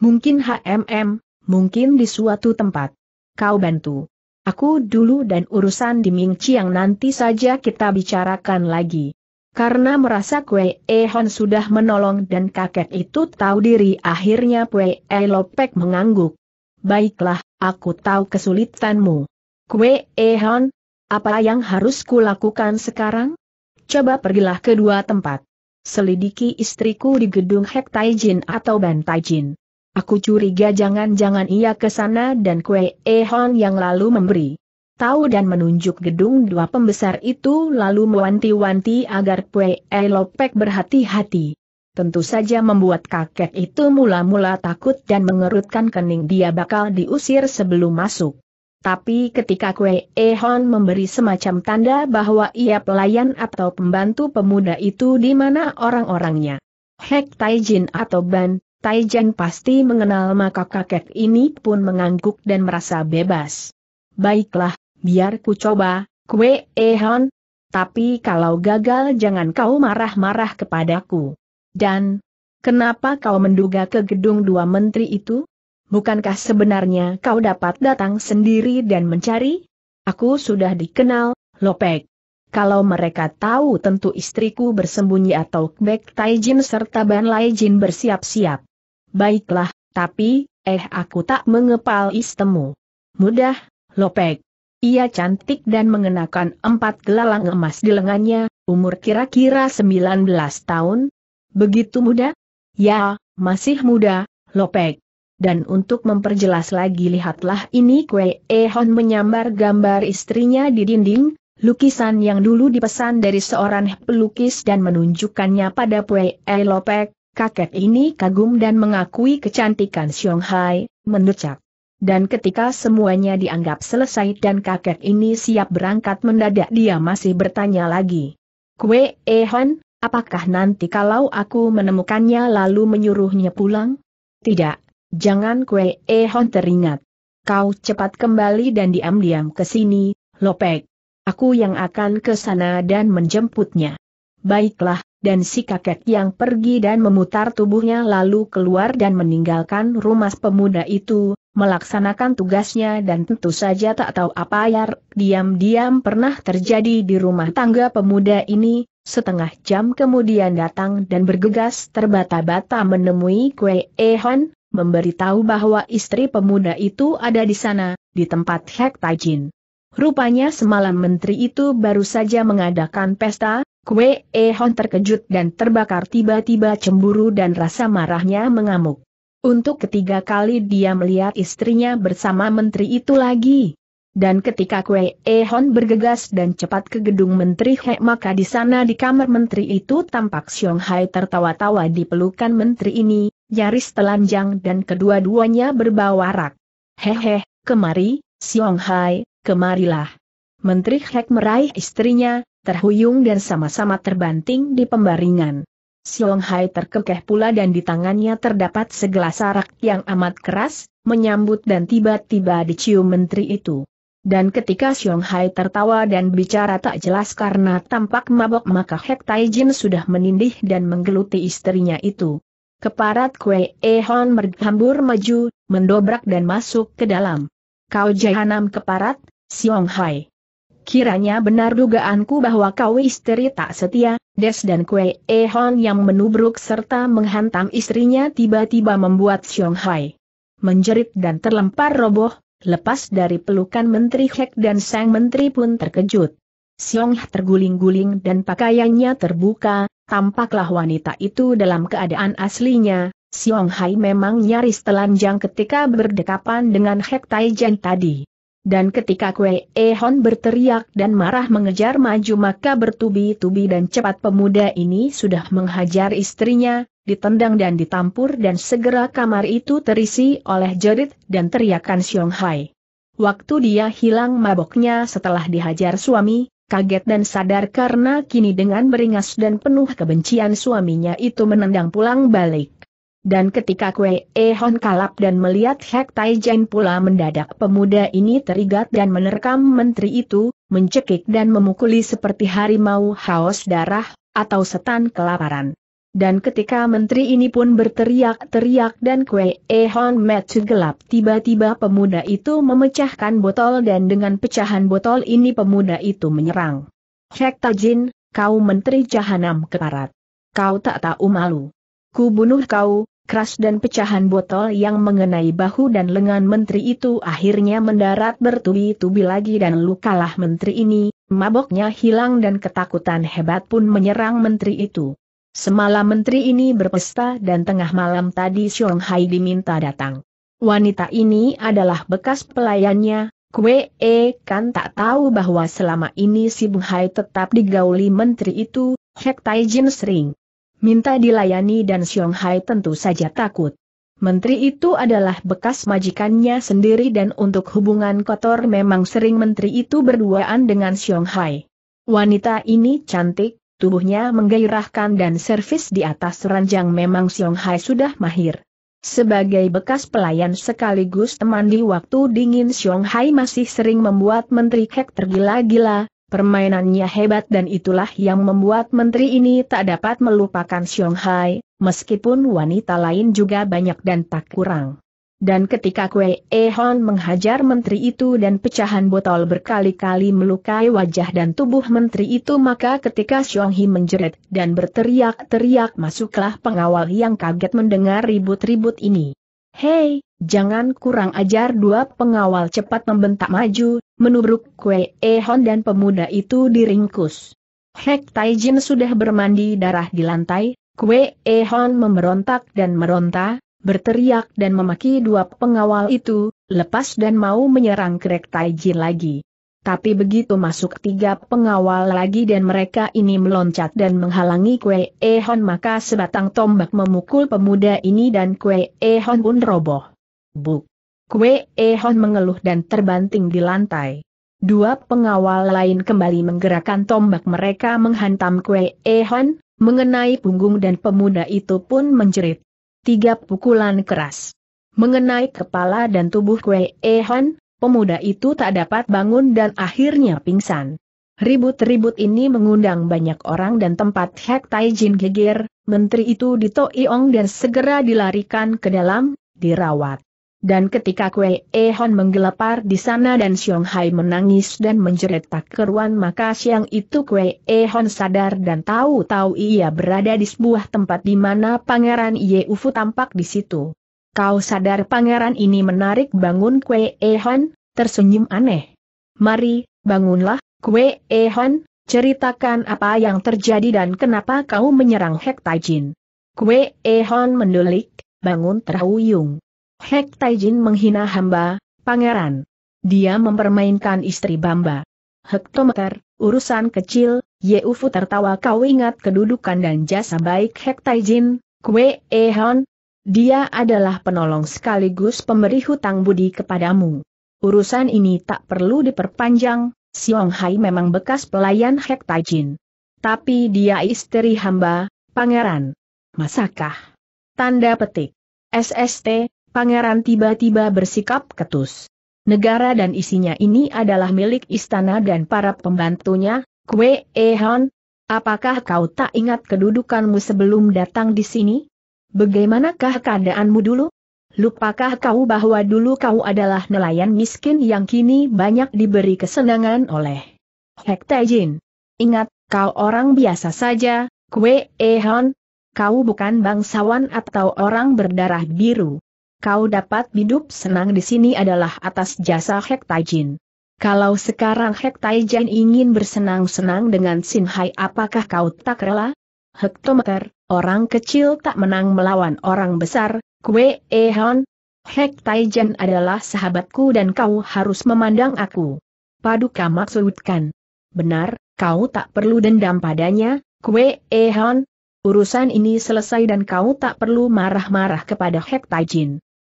Mungkin HMM, mungkin di suatu tempat. Kau bantu. Aku dulu dan urusan di Ming Chiang nanti saja kita bicarakan lagi. Karena merasa Kue Ehon sudah menolong dan kakek itu tahu diri akhirnya Kue E Lopek mengangguk. Baiklah, aku tahu kesulitanmu. Kue Ehon, apa yang harus kulakukan sekarang? Coba pergilah ke dua tempat. Selidiki istriku di gedung Hek Jin atau Jin. Aku curiga jangan-jangan ia ke sana dan kue Ehon yang lalu memberi. Tahu dan menunjuk gedung dua pembesar itu lalu mewanti-wanti agar kue Elopek berhati-hati. Tentu saja membuat kakek itu mula-mula takut dan mengerutkan kening dia bakal diusir sebelum masuk. Tapi ketika kue Ehon memberi semacam tanda bahwa ia pelayan atau pembantu pemuda itu di mana orang-orangnya. Hek Taijin atau Ban, Taijan pasti mengenal maka kakek ini pun mengangguk dan merasa bebas. Baiklah, biar ku coba, kue ehon. Tapi kalau gagal jangan kau marah-marah kepadaku. Dan, kenapa kau menduga ke gedung dua menteri itu? Bukankah sebenarnya kau dapat datang sendiri dan mencari? Aku sudah dikenal, Lopek. Kalau mereka tahu tentu istriku bersembunyi atau Kbek Taijin serta Ban Laijin bersiap-siap. Baiklah, tapi, eh aku tak mengepal istemu. Mudah, Lopek. Ia cantik dan mengenakan empat gelang emas di lengannya, umur kira-kira 19 tahun. Begitu muda? Ya, masih muda, Lopek. Dan untuk memperjelas lagi lihatlah ini kue Ehon menyambar gambar istrinya di dinding, lukisan yang dulu dipesan dari seorang pelukis dan menunjukkannya pada kue E Lopek, Kakek ini kagum dan mengakui kecantikan Hai, mendecak. Dan ketika semuanya dianggap selesai dan kakek ini siap berangkat mendadak dia masih bertanya lagi. Kue Ehan, apakah nanti kalau aku menemukannya lalu menyuruhnya pulang? Tidak, jangan kue Ehan teringat. Kau cepat kembali dan diam-diam ke sini, Lopek. Aku yang akan ke sana dan menjemputnya. Baiklah, dan si kakek yang pergi dan memutar tubuhnya lalu keluar dan meninggalkan rumah pemuda itu, melaksanakan tugasnya dan tentu saja tak tahu apa yang diam-diam pernah terjadi di rumah tangga pemuda ini, setengah jam kemudian datang dan bergegas terbata-bata menemui Kue Ehon, memberitahu bahwa istri pemuda itu ada di sana, di tempat Hek Tajin. Rupanya semalam menteri itu baru saja mengadakan pesta, Kue Ehon terkejut dan terbakar tiba-tiba cemburu dan rasa marahnya mengamuk. Untuk ketiga kali dia melihat istrinya bersama menteri itu lagi. Dan ketika Kue Ehon bergegas dan cepat ke gedung Menteri He maka di sana di kamar menteri itu tampak Xiong Hai tertawa-tawa di pelukan menteri ini, nyaris telanjang dan kedua-duanya berbawarak. Hehe, kemari, Xiong Hai, kemarilah. Menteri Hek meraih istrinya, terhuyung dan sama-sama terbanting di pembaringan. Siong Hai terkekeh pula dan di tangannya terdapat segelas arak yang amat keras, menyambut dan tiba-tiba dicium menteri itu. Dan ketika Siong Hai tertawa dan bicara tak jelas karena tampak mabok maka Hek Taijin sudah menindih dan menggeluti istrinya itu. Keparat Kue Ehon berhambur maju, mendobrak dan masuk ke dalam. Kau jahanam keparat, Siong Hai. Kiranya benar dugaanku bahwa kau istri tak setia, Des dan Kue Ehon yang menubruk serta menghantam istrinya tiba-tiba membuat Hai menjerit dan terlempar roboh, lepas dari pelukan Menteri Hek dan Sang Menteri pun terkejut. Xiong terguling-guling dan pakaiannya terbuka, tampaklah wanita itu dalam keadaan aslinya, Xiong Hai memang nyaris telanjang ketika berdekapan dengan Hek Taijen tadi. Dan ketika Kue Ehon berteriak dan marah mengejar maju maka bertubi-tubi dan cepat pemuda ini sudah menghajar istrinya, ditendang dan ditampur dan segera kamar itu terisi oleh jerit dan teriakan Siong Hai. Waktu dia hilang maboknya setelah dihajar suami, kaget dan sadar karena kini dengan beringas dan penuh kebencian suaminya itu menendang pulang balik. Dan ketika Kwe hon kalap dan melihat Hek Tai Jen pula mendadak pemuda ini terigat dan menerkam menteri itu, mencekik dan memukuli seperti harimau haus darah, atau setan kelaparan. Dan ketika menteri ini pun berteriak-teriak dan Kwe Ehon metu gelap tiba-tiba pemuda itu memecahkan botol dan dengan pecahan botol ini pemuda itu menyerang. Hek Tajin, kau menteri jahanam keparat. Kau tak tahu malu ku bunuh kau, keras dan pecahan botol yang mengenai bahu dan lengan menteri itu akhirnya mendarat bertubi-tubi lagi dan lukalah menteri ini, maboknya hilang dan ketakutan hebat pun menyerang menteri itu. Semalam menteri ini berpesta dan tengah malam tadi Xiong Hai diminta datang. Wanita ini adalah bekas pelayannya, Kue E kan tak tahu bahwa selama ini si Bung Hai tetap digauli menteri itu, Hek Tai Jin sering Minta dilayani dan Xiong Hai tentu saja takut. Menteri itu adalah bekas majikannya sendiri dan untuk hubungan kotor memang sering menteri itu berduaan dengan Xiong Hai. Wanita ini cantik, tubuhnya menggairahkan dan servis di atas ranjang memang Xiong Hai sudah mahir. Sebagai bekas pelayan sekaligus teman di waktu dingin Xiong Hai masih sering membuat Menteri Kek tergila-gila, Permainannya hebat dan itulah yang membuat menteri ini tak dapat melupakan Hai, meskipun wanita lain juga banyak dan tak kurang. Dan ketika Kue Ehon menghajar menteri itu dan pecahan botol berkali-kali melukai wajah dan tubuh menteri itu maka ketika Hi menjerit dan berteriak-teriak masuklah pengawal yang kaget mendengar ribut-ribut ini. Hei, Jangan kurang ajar dua pengawal cepat membentak maju, menubruk Kue Ehon dan pemuda itu diringkus. Hek Taijin sudah bermandi darah di lantai, Kue Ehon memberontak dan meronta, berteriak dan memaki dua pengawal itu, lepas dan mau menyerang Krek Taijin lagi. Tapi begitu masuk tiga pengawal lagi dan mereka ini meloncat dan menghalangi Kue Ehon maka sebatang tombak memukul pemuda ini dan Kue Ehon pun roboh. Buk. Kue Ehon mengeluh dan terbanting di lantai. Dua pengawal lain kembali menggerakkan tombak mereka menghantam Kue Ehon, mengenai punggung dan pemuda itu pun menjerit. Tiga pukulan keras. Mengenai kepala dan tubuh Kue Ehon, pemuda itu tak dapat bangun dan akhirnya pingsan. Ribut-ribut ini mengundang banyak orang dan tempat Hek Taijin geger, menteri itu ditoiong dan segera dilarikan ke dalam, dirawat. Dan ketika Kue Ehon menggelepar di sana dan Xiong Hai menangis dan menjerit tak keruan maka siang itu Kue Ehon sadar dan tahu-tahu ia berada di sebuah tempat di mana Pangeran Ye Ufu tampak di situ. Kau sadar pangeran ini menarik bangun Kue Ehon, tersenyum aneh. Mari, bangunlah, Kue Ehon, ceritakan apa yang terjadi dan kenapa kau menyerang Hek Jin. Kue Ehon mendulik, bangun terhuyung. Hek Taijin menghina hamba, pangeran. Dia mempermainkan istri Bamba. Hektometer, urusan kecil, Yeufu tertawa kau ingat kedudukan dan jasa baik Hek Taijin, Kwe Ehon. Dia adalah penolong sekaligus pemberi hutang budi kepadamu. Urusan ini tak perlu diperpanjang, Siong Hai memang bekas pelayan Hek Taijin. Tapi dia istri hamba, pangeran. Masakah? Tanda petik. SST, pangeran tiba-tiba bersikap ketus. Negara dan isinya ini adalah milik istana dan para pembantunya, Kwe Ehon. Apakah kau tak ingat kedudukanmu sebelum datang di sini? Bagaimanakah keadaanmu dulu? Lupakah kau bahwa dulu kau adalah nelayan miskin yang kini banyak diberi kesenangan oleh Hektejin? Ingat, kau orang biasa saja, Kwe Ehon. Kau bukan bangsawan atau orang berdarah biru kau dapat hidup senang di sini adalah atas jasa Hek Kalau sekarang Hek ingin bersenang-senang dengan Sinhai, apakah kau tak rela? Hektometer, orang kecil tak menang melawan orang besar, Kue Ehon. Hek Taijin adalah sahabatku dan kau harus memandang aku. Paduka maksudkan. Benar, kau tak perlu dendam padanya, Kue Ehon, Urusan ini selesai dan kau tak perlu marah-marah kepada Hek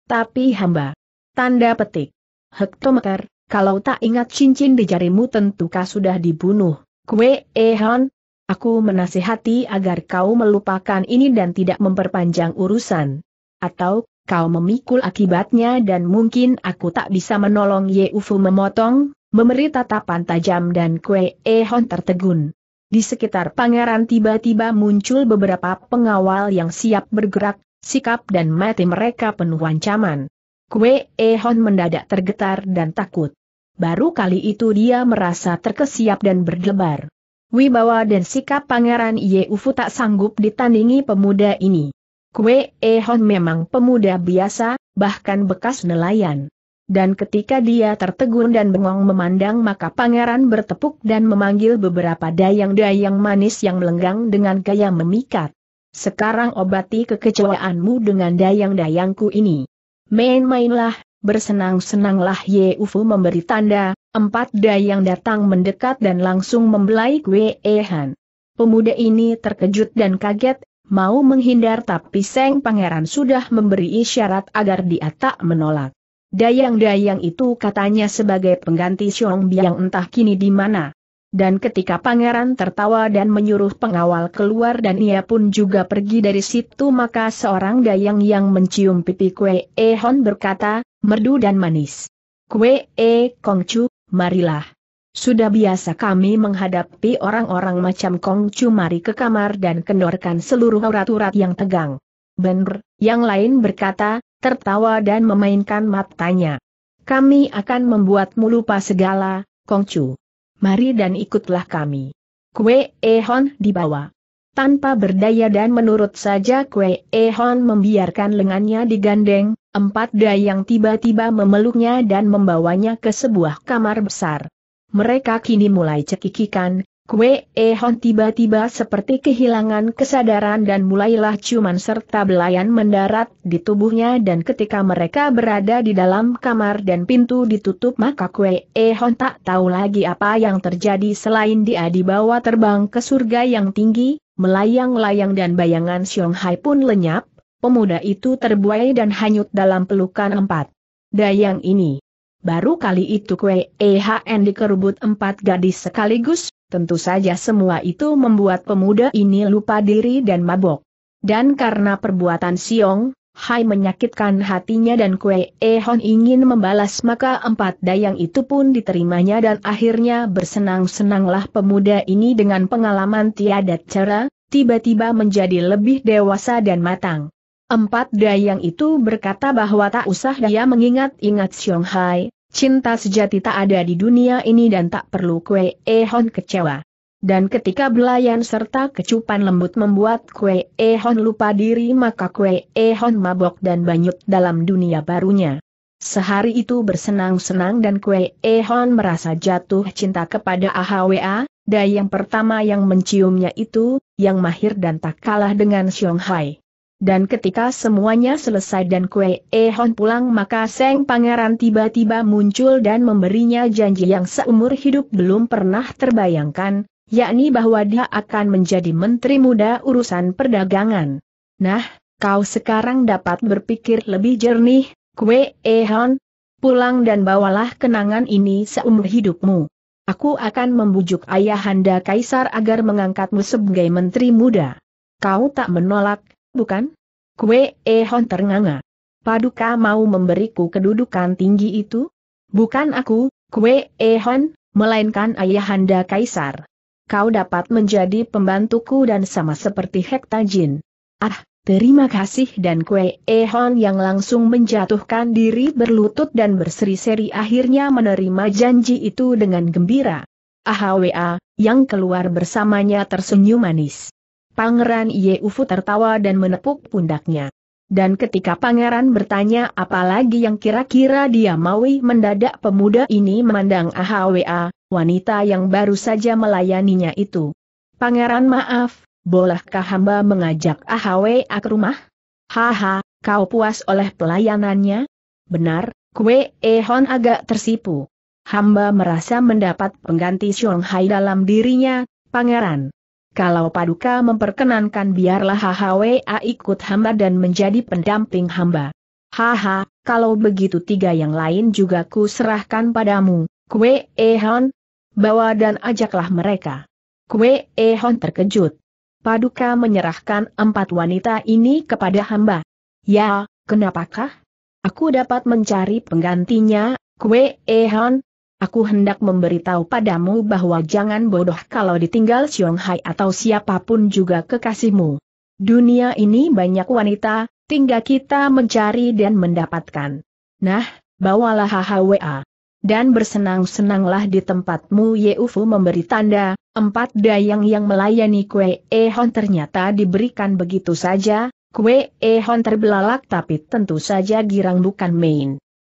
tapi hamba. Tanda petik. Hektometer, kalau tak ingat cincin di jarimu tentu tentukah sudah dibunuh. Kue Ehon, aku menasihati agar kau melupakan ini dan tidak memperpanjang urusan. Atau, kau memikul akibatnya dan mungkin aku tak bisa menolong ye Yeufu memotong, memberi tatapan tajam dan Kue Ehon tertegun. Di sekitar pangeran tiba-tiba muncul beberapa pengawal yang siap bergerak, sikap dan mati mereka penuh ancaman. Kue Ehon mendadak tergetar dan takut. Baru kali itu dia merasa terkesiap dan berdebar. Wibawa dan sikap pangeran Ye Ufu tak sanggup ditandingi pemuda ini. Kue Ehon memang pemuda biasa, bahkan bekas nelayan. Dan ketika dia tertegun dan bengong memandang maka pangeran bertepuk dan memanggil beberapa dayang-dayang manis yang melenggang dengan gaya memikat. Sekarang obati kekecewaanmu dengan dayang-dayangku ini. Main-mainlah, bersenang-senanglah Ye Ufu memberi tanda, empat dayang datang mendekat dan langsung membelai Wei Han. Pemuda ini terkejut dan kaget, mau menghindar tapi Seng Pangeran sudah memberi isyarat agar dia tak menolak. Dayang-dayang itu katanya sebagai pengganti Xiong Biang entah kini di mana. Dan ketika pangeran tertawa dan menyuruh pengawal keluar dan ia pun juga pergi dari situ maka seorang dayang yang mencium pipi Kue E Hon berkata, merdu dan manis. Kue E Kongcu, marilah. Sudah biasa kami menghadapi orang-orang macam Kongcu mari ke kamar dan kendorkan seluruh urat-urat yang tegang. benr yang lain berkata, tertawa dan memainkan matanya. Kami akan membuatmu lupa segala, Kongcu mari dan ikutlah kami. Kue Ehon dibawa. Tanpa berdaya dan menurut saja Kue Ehon membiarkan lengannya digandeng, empat dayang tiba-tiba memeluknya dan membawanya ke sebuah kamar besar. Mereka kini mulai cekikikan, Kue Hon tiba-tiba seperti kehilangan kesadaran dan mulailah ciuman serta belayan mendarat di tubuhnya dan ketika mereka berada di dalam kamar dan pintu ditutup maka Kue Hon tak tahu lagi apa yang terjadi selain dia dibawa terbang ke surga yang tinggi, melayang-layang dan bayangan Xiong pun lenyap, pemuda itu terbuai dan hanyut dalam pelukan empat dayang ini. Baru kali itu kue EHN dikerubut empat gadis sekaligus, tentu saja semua itu membuat pemuda ini lupa diri dan mabok. Dan karena perbuatan Siong, Hai menyakitkan hatinya dan kue Ehon ingin membalas maka empat dayang itu pun diterimanya dan akhirnya bersenang-senanglah pemuda ini dengan pengalaman tiada cara, tiba-tiba menjadi lebih dewasa dan matang. Empat dayang itu berkata bahwa tak usah dia mengingat-ingat Hai, cinta sejati tak ada di dunia ini dan tak perlu Kue Ehon kecewa. Dan ketika belayan serta kecupan lembut membuat Kue Ehon lupa diri maka Kue Ehon mabok dan banyut dalam dunia barunya. Sehari itu bersenang-senang dan Kue Ehon merasa jatuh cinta kepada AHWA, dayang pertama yang menciumnya itu, yang mahir dan tak kalah dengan Hai. Dan ketika semuanya selesai dan Kue Ehon pulang maka Seng Pangeran tiba-tiba muncul dan memberinya janji yang seumur hidup belum pernah terbayangkan, yakni bahwa dia akan menjadi Menteri Muda Urusan Perdagangan. Nah, kau sekarang dapat berpikir lebih jernih, Kue Ehon. Pulang dan bawalah kenangan ini seumur hidupmu. Aku akan membujuk ayahanda kaisar agar mengangkatmu sebagai menteri muda. Kau tak menolak, bukan? Kue Ehon ternganga. Paduka mau memberiku kedudukan tinggi itu? Bukan aku, kue Ehon, melainkan ayahanda kaisar. Kau dapat menjadi pembantuku dan sama seperti Hektajin. Ah, terima kasih dan kue Ehon yang langsung menjatuhkan diri berlutut dan berseri-seri akhirnya menerima janji itu dengan gembira. Ahwa, yang keluar bersamanya tersenyum manis. Pangeran Ye Ufu tertawa dan menepuk pundaknya. Dan ketika pangeran bertanya apalagi yang kira-kira dia maui mendadak pemuda ini memandang AHWA, wanita yang baru saja melayaninya itu. Pangeran maaf, bolehkah hamba mengajak AHWA ke rumah? Haha, kau puas oleh pelayanannya? Benar, kue Ehon agak tersipu. Hamba merasa mendapat pengganti Xiong Hai dalam dirinya, pangeran. Kalau Paduka memperkenankan biarlah HHWA ikut hamba dan menjadi pendamping hamba. Haha, kalau begitu tiga yang lain juga ku serahkan padamu, Kue Ehon. Bawa dan ajaklah mereka. Kue Ehon terkejut. Paduka menyerahkan empat wanita ini kepada hamba. Ya, kenapakah? Aku dapat mencari penggantinya, Kue Ehon, Aku hendak memberitahu padamu bahwa jangan bodoh kalau ditinggal Xiong Hai atau siapapun juga kekasihmu. Dunia ini banyak wanita, tinggal kita mencari dan mendapatkan. Nah, bawalah HHWA. Dan bersenang-senanglah di tempatmu Yeufu memberi tanda, empat dayang yang melayani Kue Ehon ternyata diberikan begitu saja, Kue Ehon terbelalak tapi tentu saja girang bukan main.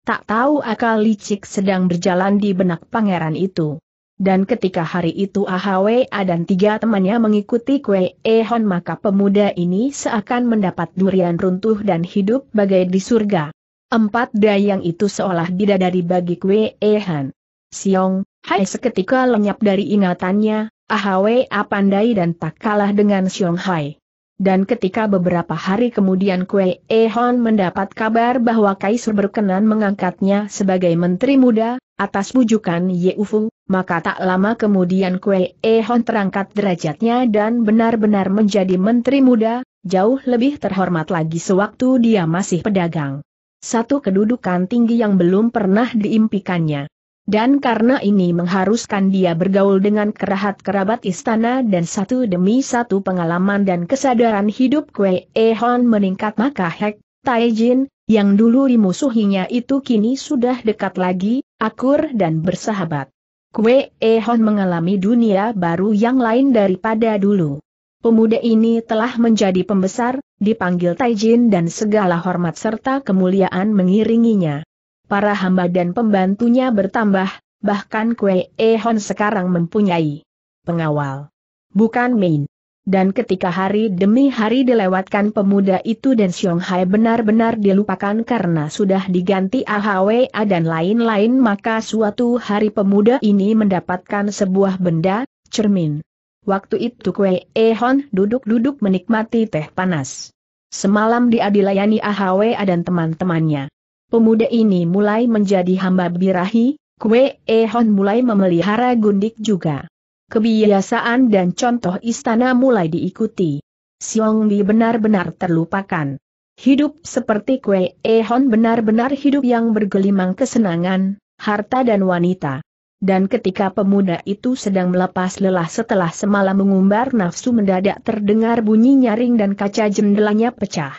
Tak tahu akal licik sedang berjalan di benak pangeran itu. Dan ketika hari itu Ahwe dan tiga temannya mengikuti Kwe Ehon maka pemuda ini seakan mendapat durian runtuh dan hidup bagai di surga. Empat dayang itu seolah bidadari bagi Kwe Ehon. Siong, hai seketika lenyap dari ingatannya, Ahwe pandai dan tak kalah dengan Siong Hai. Dan ketika beberapa hari kemudian Kue Ehon mendapat kabar bahwa Kaisar berkenan mengangkatnya sebagai Menteri Muda, atas bujukan Ye Ufu, maka tak lama kemudian Kue Ehon terangkat derajatnya dan benar-benar menjadi Menteri Muda, jauh lebih terhormat lagi sewaktu dia masih pedagang. Satu kedudukan tinggi yang belum pernah diimpikannya dan karena ini mengharuskan dia bergaul dengan kerabat-kerabat istana dan satu demi satu pengalaman dan kesadaran hidup Kwe Ehon meningkat maka Hek, Taijin, yang dulu dimusuhinya itu kini sudah dekat lagi, akur dan bersahabat. Kwe Ehon mengalami dunia baru yang lain daripada dulu. Pemuda ini telah menjadi pembesar, dipanggil Taijin dan segala hormat serta kemuliaan mengiringinya para hamba dan pembantunya bertambah, bahkan Kue Ehon sekarang mempunyai pengawal. Bukan main. Dan ketika hari demi hari dilewatkan pemuda itu dan Hai benar-benar dilupakan karena sudah diganti AHWA dan lain-lain maka suatu hari pemuda ini mendapatkan sebuah benda, cermin. Waktu itu Kue Ehon duduk-duduk menikmati teh panas. Semalam dia dilayani AHWA dan teman-temannya. Pemuda ini mulai menjadi hamba birahi, Kwe Ehon mulai memelihara gundik juga. Kebiasaan dan contoh istana mulai diikuti. Siong Bi benar-benar terlupakan. Hidup seperti Kwe Ehon benar-benar hidup yang bergelimang kesenangan, harta dan wanita. Dan ketika pemuda itu sedang melepas lelah setelah semalam mengumbar nafsu mendadak terdengar bunyi nyaring dan kaca jendelanya pecah.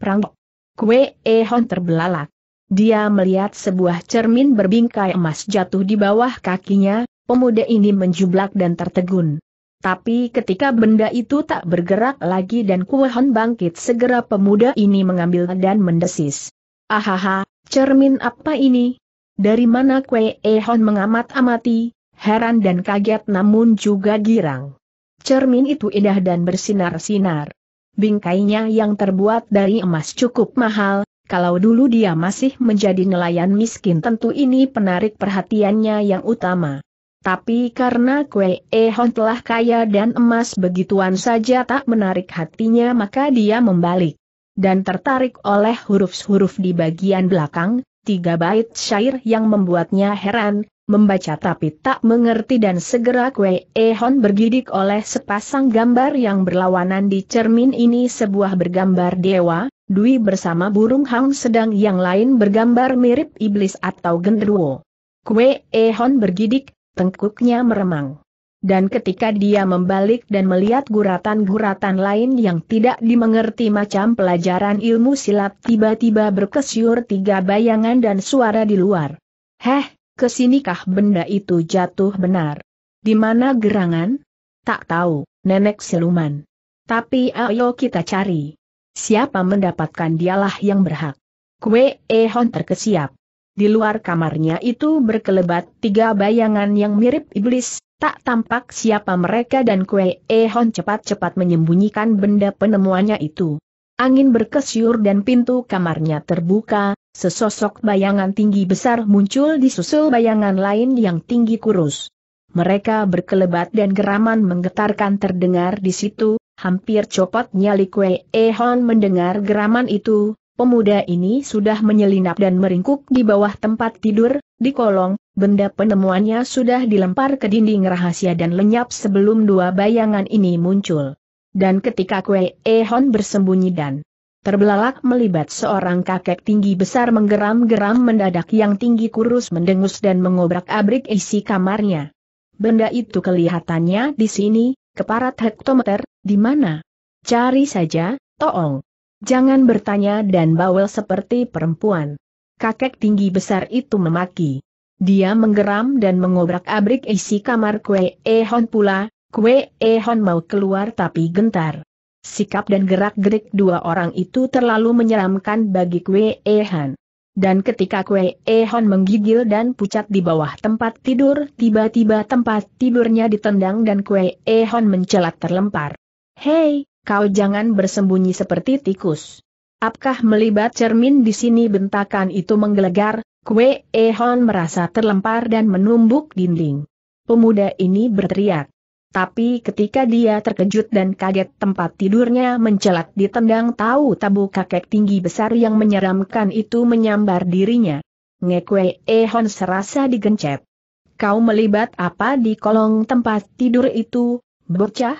Perang Kue Ehon terbelalak. Dia melihat sebuah cermin berbingkai emas jatuh di bawah kakinya, pemuda ini menjublak dan tertegun. Tapi ketika benda itu tak bergerak lagi dan Kuehon bangkit segera pemuda ini mengambil dan mendesis. Ahaha, cermin apa ini? Dari mana Kuehon mengamat-amati, heran dan kaget namun juga girang. Cermin itu indah dan bersinar-sinar. Bingkainya yang terbuat dari emas cukup mahal, kalau dulu dia masih menjadi nelayan miskin tentu ini penarik perhatiannya yang utama. Tapi karena Kue Ehon telah kaya dan emas begituan saja tak menarik hatinya maka dia membalik. Dan tertarik oleh huruf-huruf di bagian belakang, tiga bait syair yang membuatnya heran, membaca tapi tak mengerti dan segera Kue Ehon bergidik oleh sepasang gambar yang berlawanan di cermin ini sebuah bergambar dewa, Dwi bersama burung hang sedang yang lain bergambar mirip iblis atau genderuwo. Kue Ehon bergidik, tengkuknya meremang. Dan ketika dia membalik dan melihat guratan-guratan lain yang tidak dimengerti macam pelajaran ilmu silat tiba-tiba berkesyur tiga bayangan dan suara di luar. Heh, kesinikah benda itu jatuh benar? Di mana gerangan? Tak tahu, nenek siluman. Tapi ayo kita cari. Siapa mendapatkan dialah yang berhak. Kue Ehon terkesiap. Di luar kamarnya itu berkelebat tiga bayangan yang mirip iblis, tak tampak siapa mereka dan Kue Ehon cepat-cepat menyembunyikan benda penemuannya itu. Angin berkesyur dan pintu kamarnya terbuka, sesosok bayangan tinggi besar muncul disusul bayangan lain yang tinggi kurus. Mereka berkelebat dan geraman menggetarkan terdengar di situ, hampir copot nyali Kue Ehon mendengar geraman itu, pemuda ini sudah menyelinap dan meringkuk di bawah tempat tidur, di kolong, benda penemuannya sudah dilempar ke dinding rahasia dan lenyap sebelum dua bayangan ini muncul. Dan ketika Kue Ehon bersembunyi dan terbelalak melibat seorang kakek tinggi besar menggeram-geram mendadak yang tinggi kurus mendengus dan mengobrak-abrik isi kamarnya. Benda itu kelihatannya di sini, keparat hektometer, di mana? Cari saja, toong. Jangan bertanya dan bawel seperti perempuan. Kakek tinggi besar itu memaki. Dia menggeram dan mengobrak-abrik isi kamar Kue Ehon pula, Kue Ehon mau keluar tapi gentar. Sikap dan gerak-gerik dua orang itu terlalu menyeramkan bagi Kue Ehon. Dan ketika Kue Ehon menggigil dan pucat di bawah tempat tidur, tiba-tiba tempat tidurnya ditendang dan Kue Ehon mencelat terlempar. Hei, kau jangan bersembunyi seperti tikus. Apakah melibat cermin di sini bentakan itu menggelegar, Kue Ehon merasa terlempar dan menumbuk dinding. Pemuda ini berteriak. Tapi ketika dia terkejut dan kaget tempat tidurnya mencelat ditendang tahu tabu kakek tinggi besar yang menyeramkan itu menyambar dirinya. Ngekwe Ehon eh, serasa digencet. Kau melibat apa di kolong tempat tidur itu, bocah?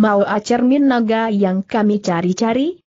Mau acermin naga yang kami cari-cari?